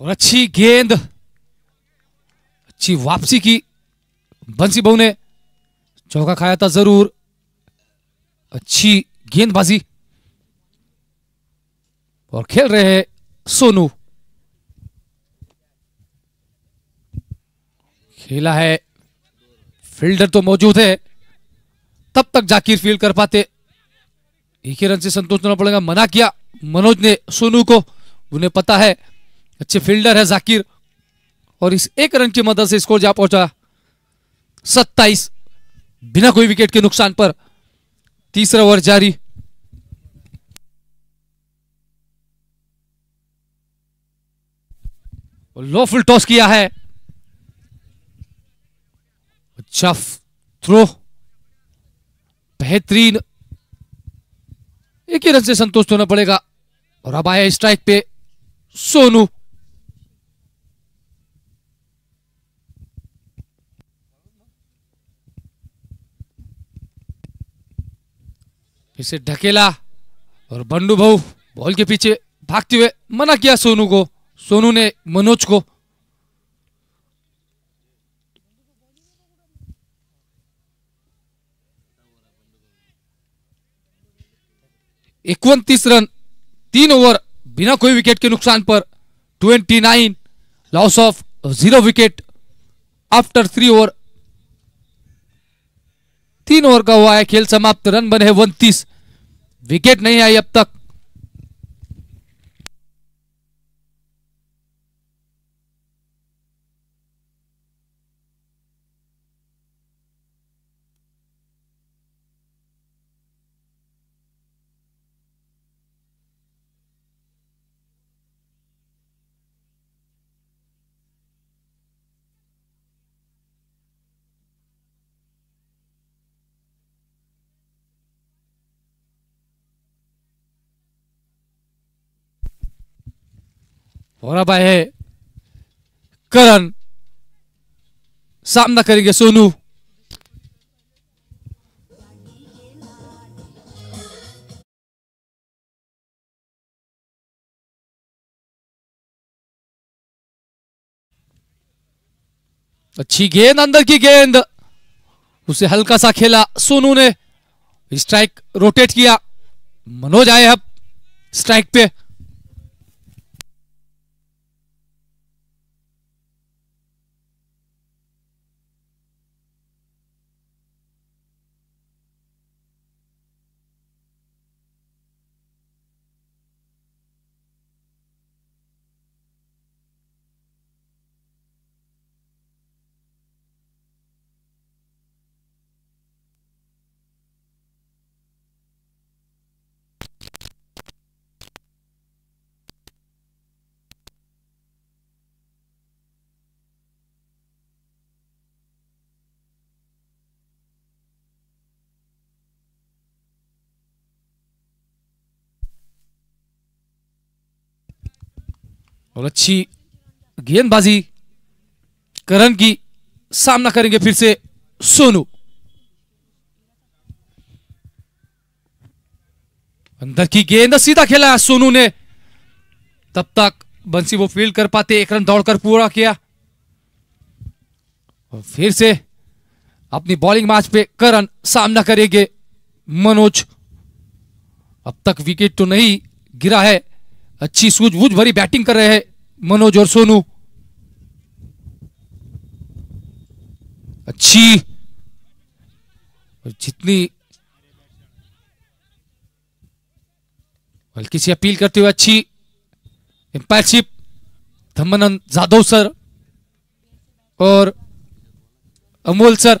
और अच्छी गेंद अच्छी वापसी की बंसी बहु ने चौका खाया था जरूर अच्छी गेंदबाजी और खेल रहे हैं सोनू खेला है फील्डर तो मौजूद है तब तक जाकिर फील्ड कर पाते एक ही रन से संतोष होना पड़ेगा मना किया मनोज ने सोनू को उन्हें पता है अच्छे फील्डर है जाकिर और इस एक रन की मदद से स्कोर जा पहुंचा सत्ताईस बिना कोई विकेट के नुकसान पर तीसरा ओवर जारी फुल टॉस किया है अच्छा थ्रो बेहतरीन एक ही रन से संतुष्ट होना पड़ेगा और अब आया स्ट्राइक पे सोनू इसे ढकेला और बंडू भाऊ बॉल के पीछे भागते हुए मना किया सोनू को सोनू ने मनोज को इक्वतीस रन तीन ओवर बिना कोई विकेट के नुकसान पर 29 nine loss of zero wicket after three over तीन ओवर का हुआ है खेल समाप्त रन बने हैं उनतीस विकेट नहीं आई अब तक और अब आए करण सामना करेंगे सोनू अच्छी गेंद अंदर की गेंद उसे हल्का सा खेला सोनू ने स्ट्राइक रोटेट किया मनोज आए अब स्ट्राइक पे और अच्छी गेंदबाजी करण की सामना करेंगे फिर से सोनू अंदर की गेंद सीधा खेला सोनू ने तब तक बंसी वो फील्ड कर पाते एक रन दौड़कर पूरा किया और फिर से अपनी बॉलिंग मैच पे करण सामना करेंगे मनोज अब तक विकेट तो नहीं गिरा है अच्छी सूझबूझ भरी बैटिंग कर रहे हैं मनोज और सोनू अच्छी और जितनी हल्की सी अपील करते हुए अच्छी एम्पायरशिप धमनंद जाधव सर और अमोल सर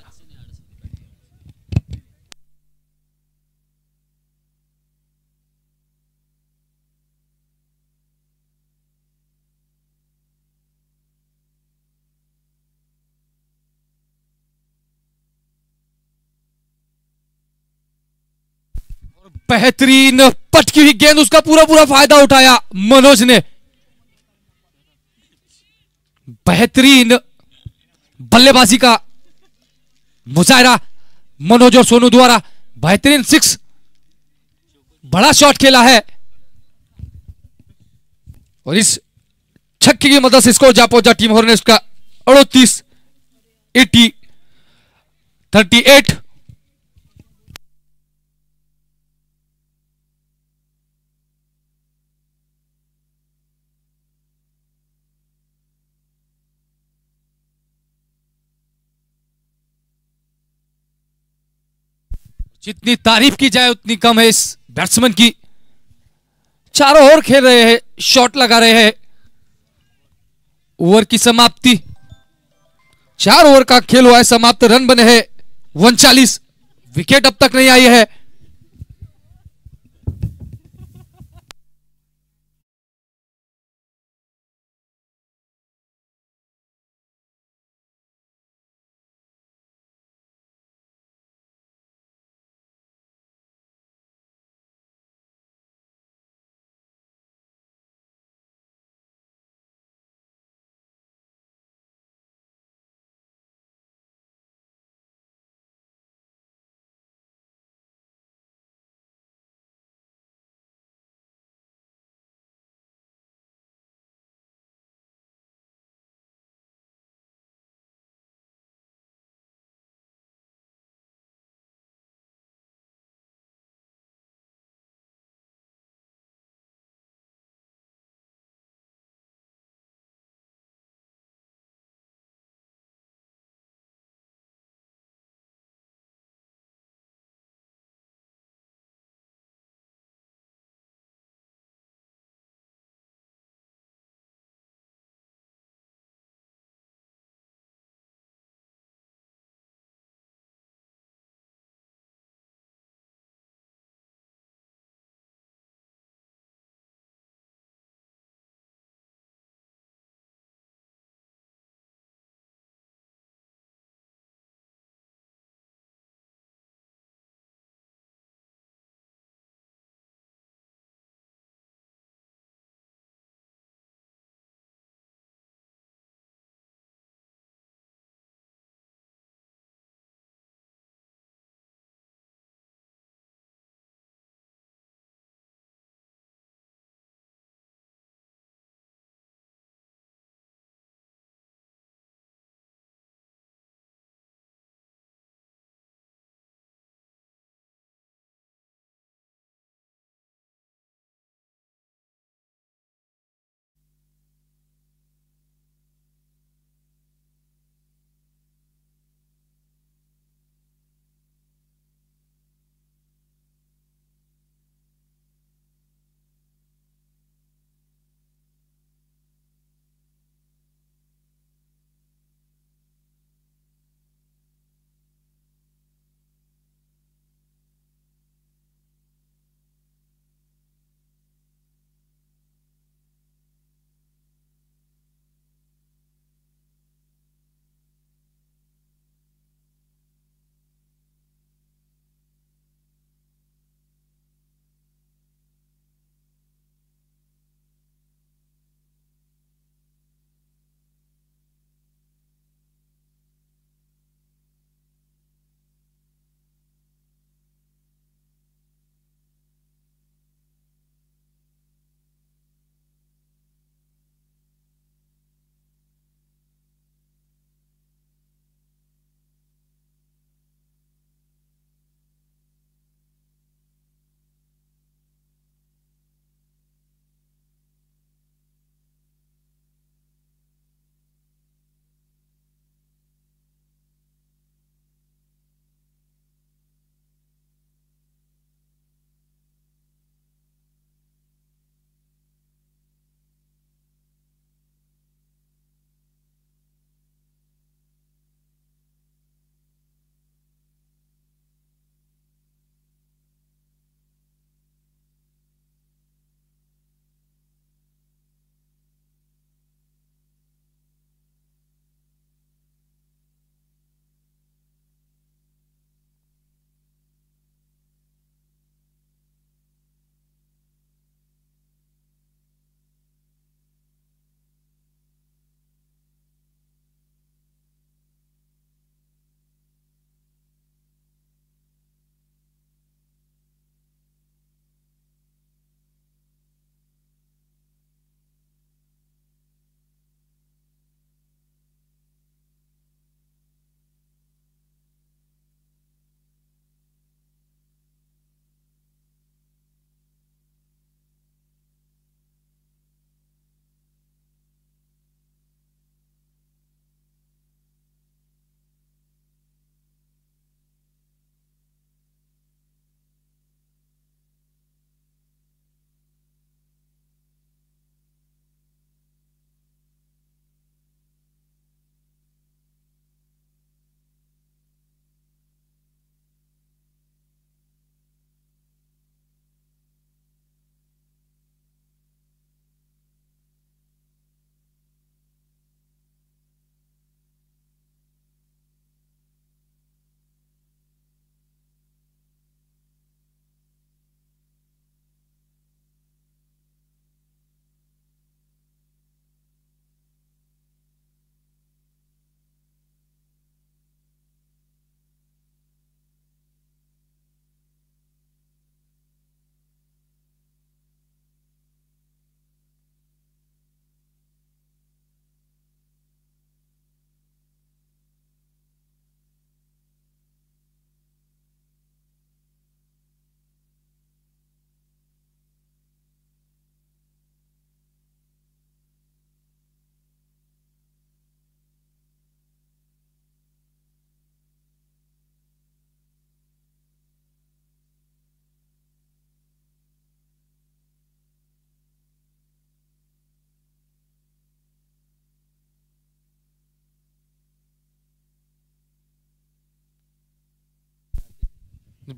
बेहतरीन पटकी हुई गेंद उसका पूरा पूरा फायदा उठाया मनोज ने बेहतरीन बल्लेबाजी का मुजाहरा मनोज और सोनू द्वारा बेहतरीन सिक्स बड़ा शॉट खेला है और इस छक्के की मदद से स्कोर जा पहुंचा टीम हॉर्नेस का अड़तीस एटी थर्टी एट जितनी तारीफ की जाए उतनी कम है इस बैट्समैन की चारों ओर खेल रहे हैं शॉट लगा रहे हैं ओवर की समाप्ति चार ओवर का खेल हुआ है समाप्त रन बने हैं उनचालीस विकेट अब तक नहीं आई है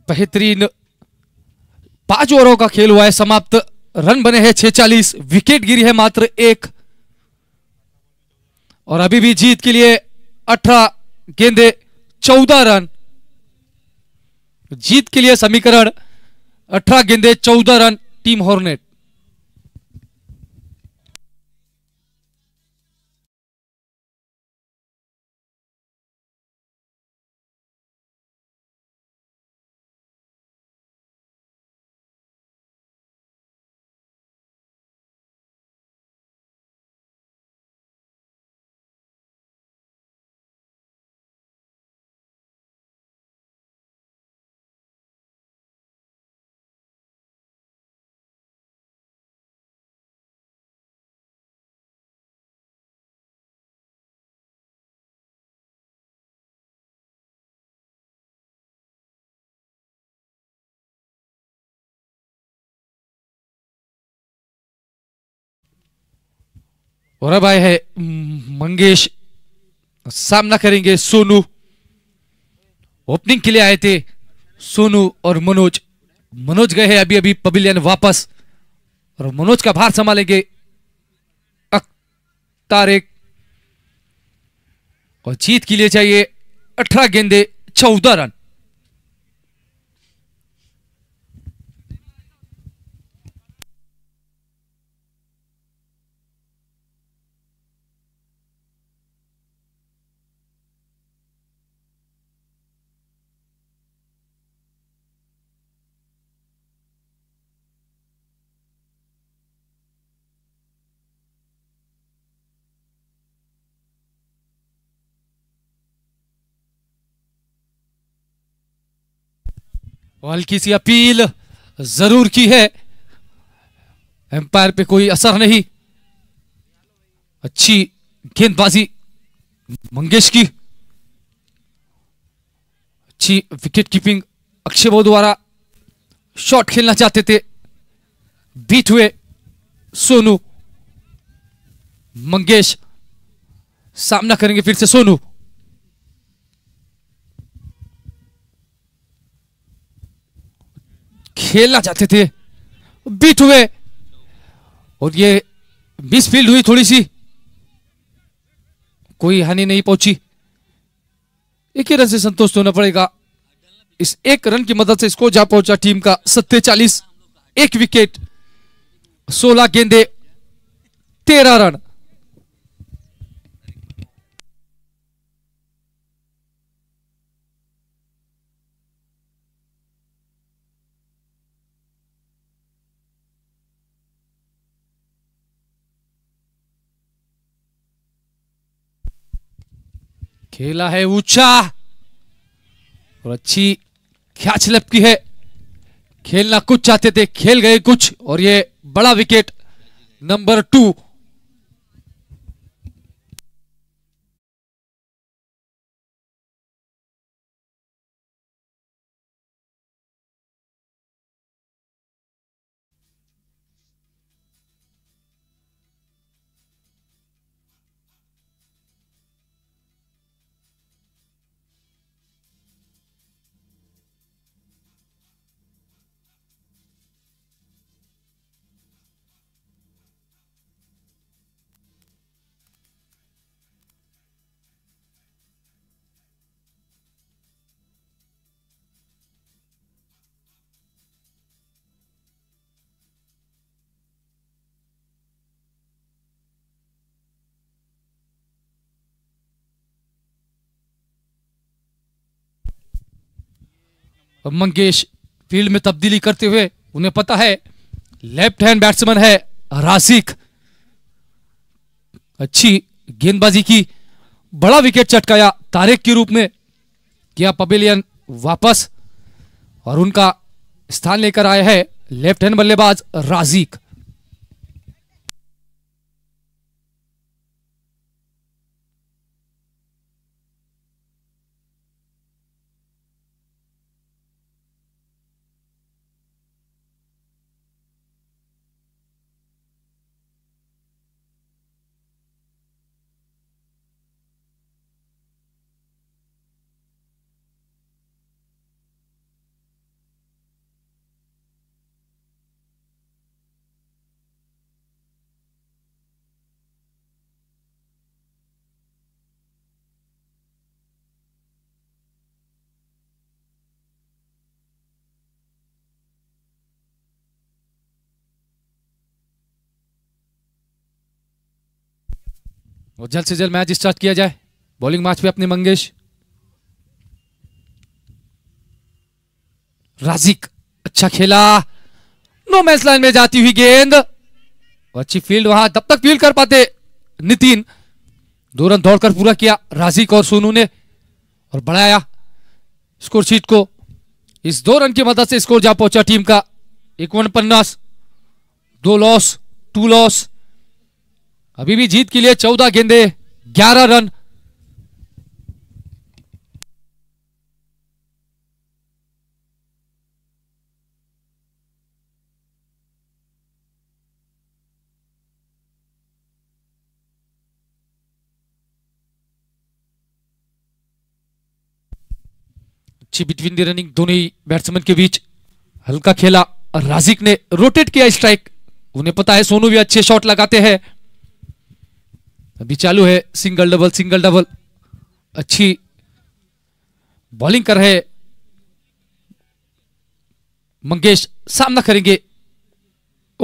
बेहतरीन पांच ओवरों का खेल हुआ है समाप्त रन बने हैं छे चालीस विकेट गिरी है मात्र एक और अभी भी जीत के लिए अठारह गेंदे चौदह रन जीत के लिए समीकरण अठारह गेंदे चौदह रन टीम हॉर्नेट और अब आए हैं मंगेश सामना करेंगे सोनू ओपनिंग के लिए आए थे सोनू और मनोज मनोज गए हैं अभी अभी पवेलियन वापस और मनोज का भार संभालेंगे तारिक और जीत के लिए चाहिए अठारह गेंदे चौदह रन हल्की सी अपील जरूर की है एम्पायर पे कोई असर नहीं अच्छी गेंदबाजी मंगेश की अच्छी विकेट कीपिंग अक्षय बो द्वारा शॉट खेलना चाहते थे बीट हुए सोनू मंगेश सामना करेंगे फिर से सोनू खेलना चाहते थे बीट हुए और ये मिस फील्ड हुई थोड़ी सी कोई हानि नहीं पहुंची एक ही रन से संतुष्ट होना पड़ेगा इस एक रन की मदद से स्कोर जा पहुंचा टीम का सत्ते चालीस एक विकेट सोलह गेंदे तेरह रन खेला है ऊंचा और अच्छी ख्याच लपकी है खेलना कुछ चाहते थे खेल गए कुछ और ये बड़ा wicket number two Mangesh field में तब्दीली करते हुए उन्हें पता है लेफ्ट हैंड बैट्समैन है रासिक अच्छी गेंदबाजी की बड़ा विकेट चटकाया तारिक के रूप में किया पबेलियन वापस और उनका स्थान लेकर आया है लेफ्ट हैंड बल्लेबाज राजीक और जल्द से जल्द मैच स्टार्ट किया जाए बॉलिंग मैच पे अपने मंगेश राजिक अच्छा खेला नो मैच लाइन में जाती हुई गेंद अच्छी फील्ड वहां तब तक फील्ड कर पाते नितिन दो रन दौड़कर पूरा किया राजिक और सोनू ने और बढ़ाया स्कोर शीट को इस दो रन की मदद से स्कोर जा पहुंचा टीम का एक वन पन्नास दो लॉस टू लॉस अभी भी जीत के लिए चौदह गेंदे ग्यारह रन अच्छी बिटवीन दी रनिंग दोनों ही बैट्समैन के बीच हल्का खेला राजिक ने रोटेट किया स्ट्राइक उन्हें पता है सोनू भी अच्छे शॉट लगाते हैं अभी चालू है सिंगल डबल सिंगल डबल अच्छी बॉलिंग कर रहे मंगेश सामना करेंगे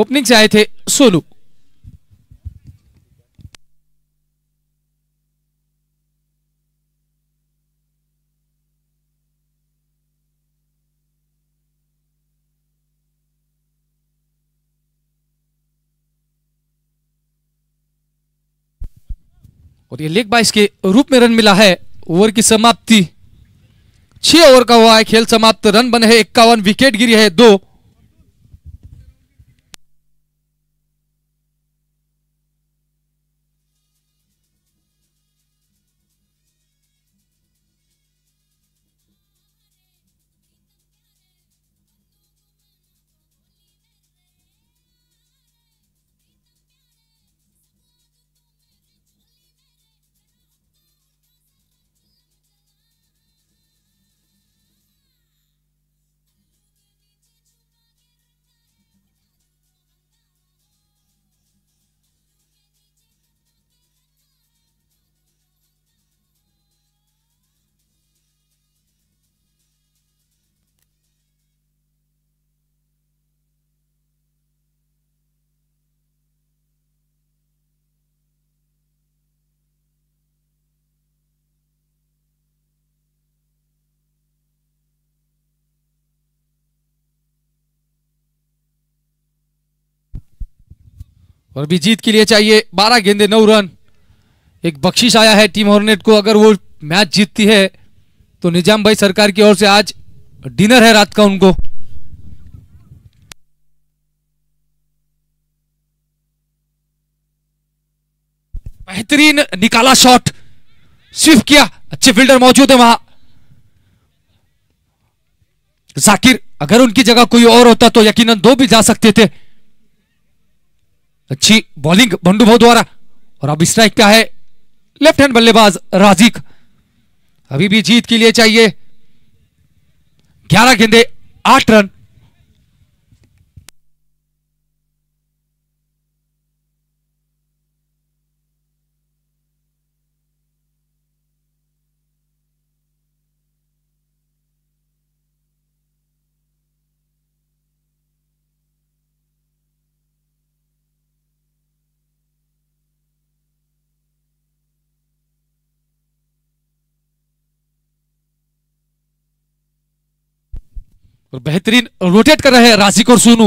ओपनिंग से आए थे सोलू और ये लेग बाइस के रूप में रन मिला है ओवर की समाप्ति छह ओवर का हुआ है खेल समाप्त रन बने हैं इक्यावन विकेट गिरी है दो और अभी जीत के लिए चाहिए बारह गेंदे नौ रन एक बख्शिश आया है टीम हॉर्नेट को अगर वो मैच जीतती है तो निजाम भाई सरकार की ओर से आज डिनर है रात का उनको बेहतरीन निकाला शॉट स्विफ्ट किया अच्छे फील्डर मौजूद है वहां जाकिर अगर उनकी जगह कोई और होता तो यकीनन दो भी जा सकते थे अच्छी बॉलिंग बंडू भाव द्वारा और अब स्ट्राइक क्या है लेफ्ट हैंड बल्लेबाज राजिक अभी भी जीत के लिए चाहिए ग्यारह गेंदे आठ रन बेहतरीन रोटेट कर रहे हैं राजी और सोनू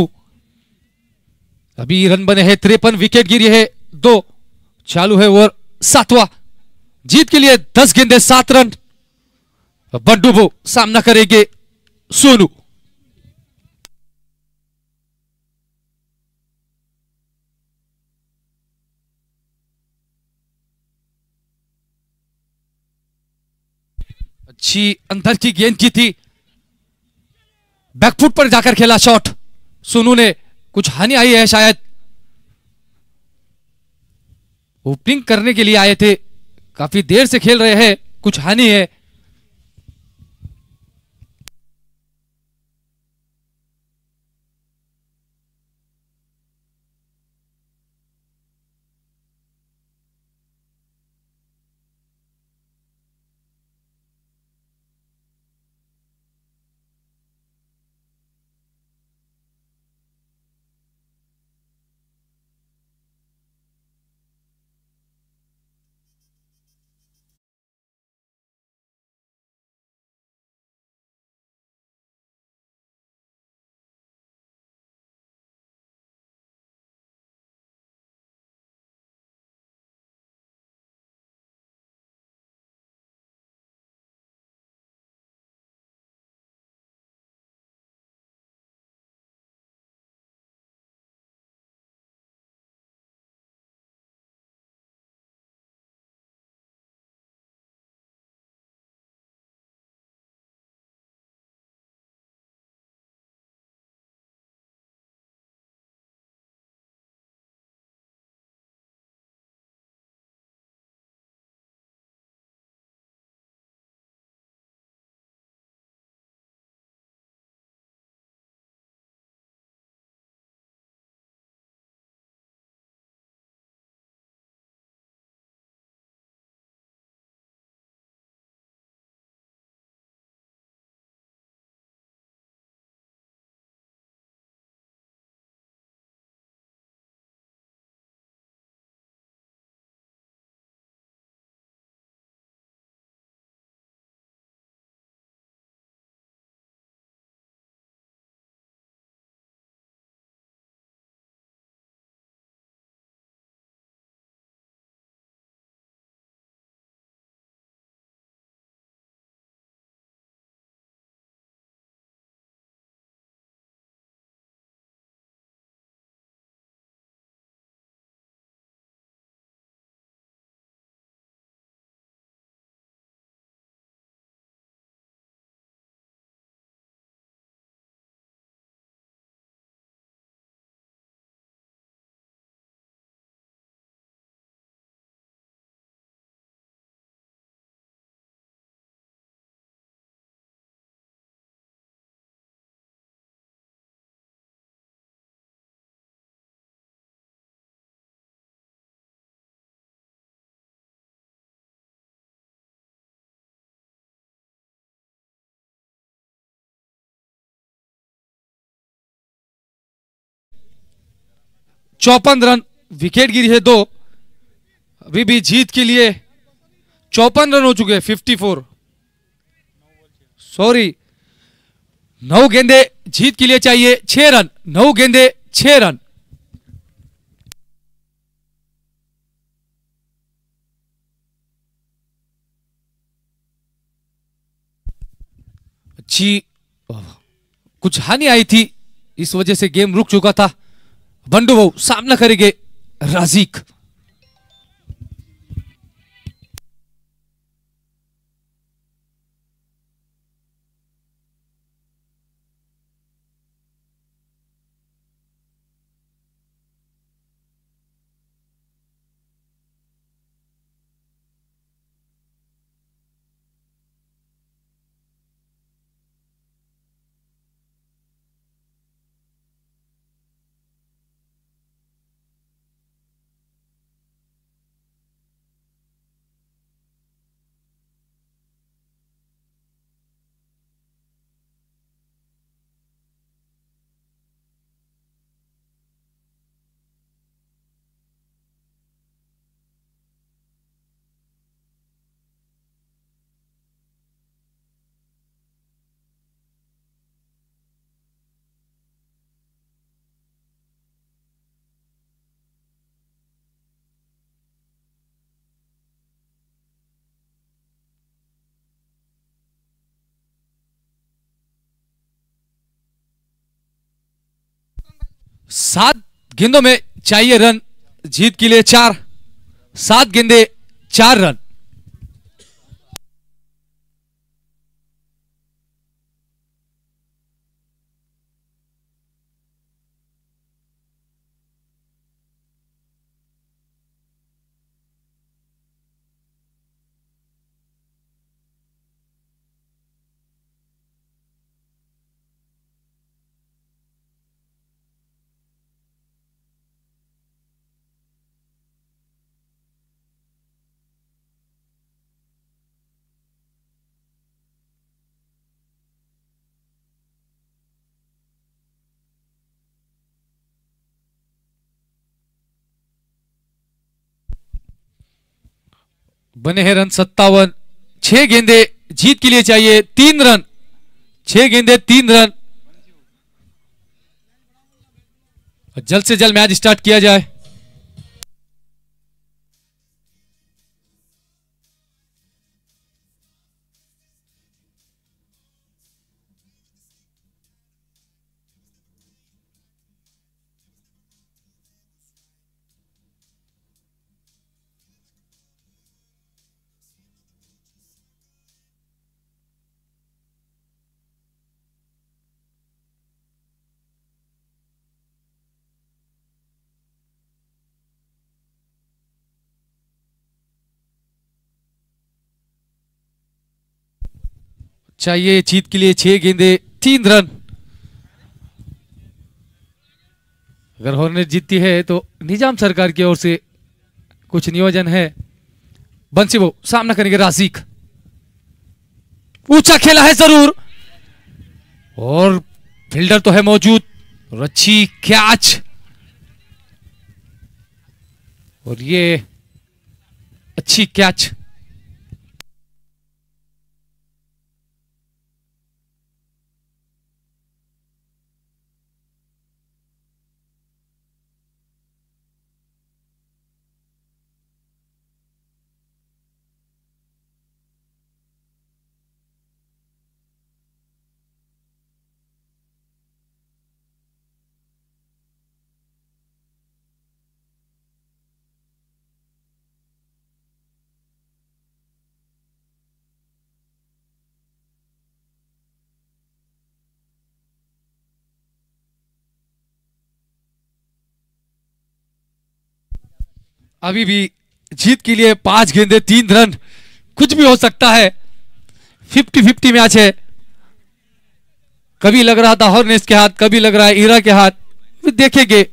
अभी रन बने हैं त्रेपन विकेट गिरी है दो चालू है ओवर सातवा जीत के लिए दस गेंदे सात रन बड्डूबो सामना करेंगे सोनू अच्छी अंदर की गेंद की थी बैकफुट पर जाकर खेला शॉट सोनू ने कुछ हानि आई है शायद ओपनिंग करने के लिए आए थे काफी देर से खेल रहे हैं कुछ हानि है चौपन रन विकेट गिरी है दो अभी भी जीत के लिए चौपन रन हो चुके हैं फिफ्टी फोर सॉरी नौ गेंदे जीत के लिए चाहिए छह रन नौ गेंदे छह रन अच्छी कुछ हानि आई थी इस वजह से गेम रुक चुका था बंडुव सामनकरी राजीख सात गेंदों में चाहिए रन जीत के लिए चार सात गेंदे चार रन बने हैं रन सत्तावन छह गेंदे जीत के लिए चाहिए तीन रन छह गेंदे तीन रन जल्द से जल्द मैच स्टार्ट किया जाए चाहिए जीत के लिए छह गेंदे तीन रन अगर हॉर्नर जीतती है तो निजाम सरकार की ओर से कुछ नियोजन है बंसीबो सामना करेंगे राशिक ऊंचा खेला है जरूर और फील्डर तो है मौजूद और अच्छी कैच और ये अच्छी कैच अभी भी जीत के लिए पांच गेंदे तीन रन कुछ भी हो सकता है फिफ्टी फिफ्टी मैच है कभी लग रहा था हॉर्नेस के हाथ कभी लग रहा है ईरा के हाथ देखेंगे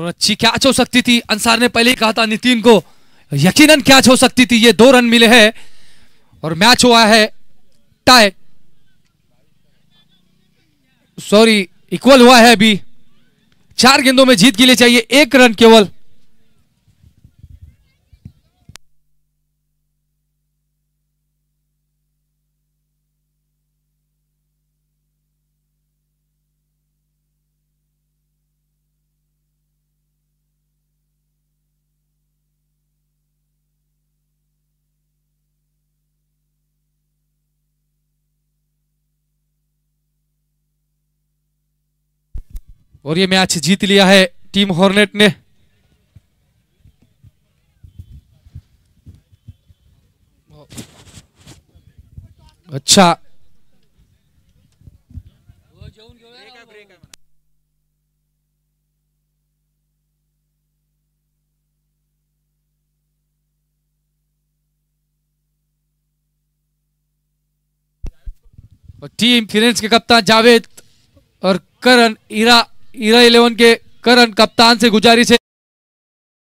और अच्छी कैच हो सकती थी अंसार ने पहले ही कहा था नितिन को यकीनन कैच हो सकती थी ये दो रन मिले हैं और मैच हुआ है टाई सॉरी इक्वल हुआ है अभी चार गेंदों में जीत के लिए चाहिए एक रन केवल और ये मैच जीत लिया है टीम हॉर्नेट ने अच्छा और टीम फिरेंस के कप्तान जावेद और करण ईरा ईरा इलेवन के करण कप्तान से गुजारिश है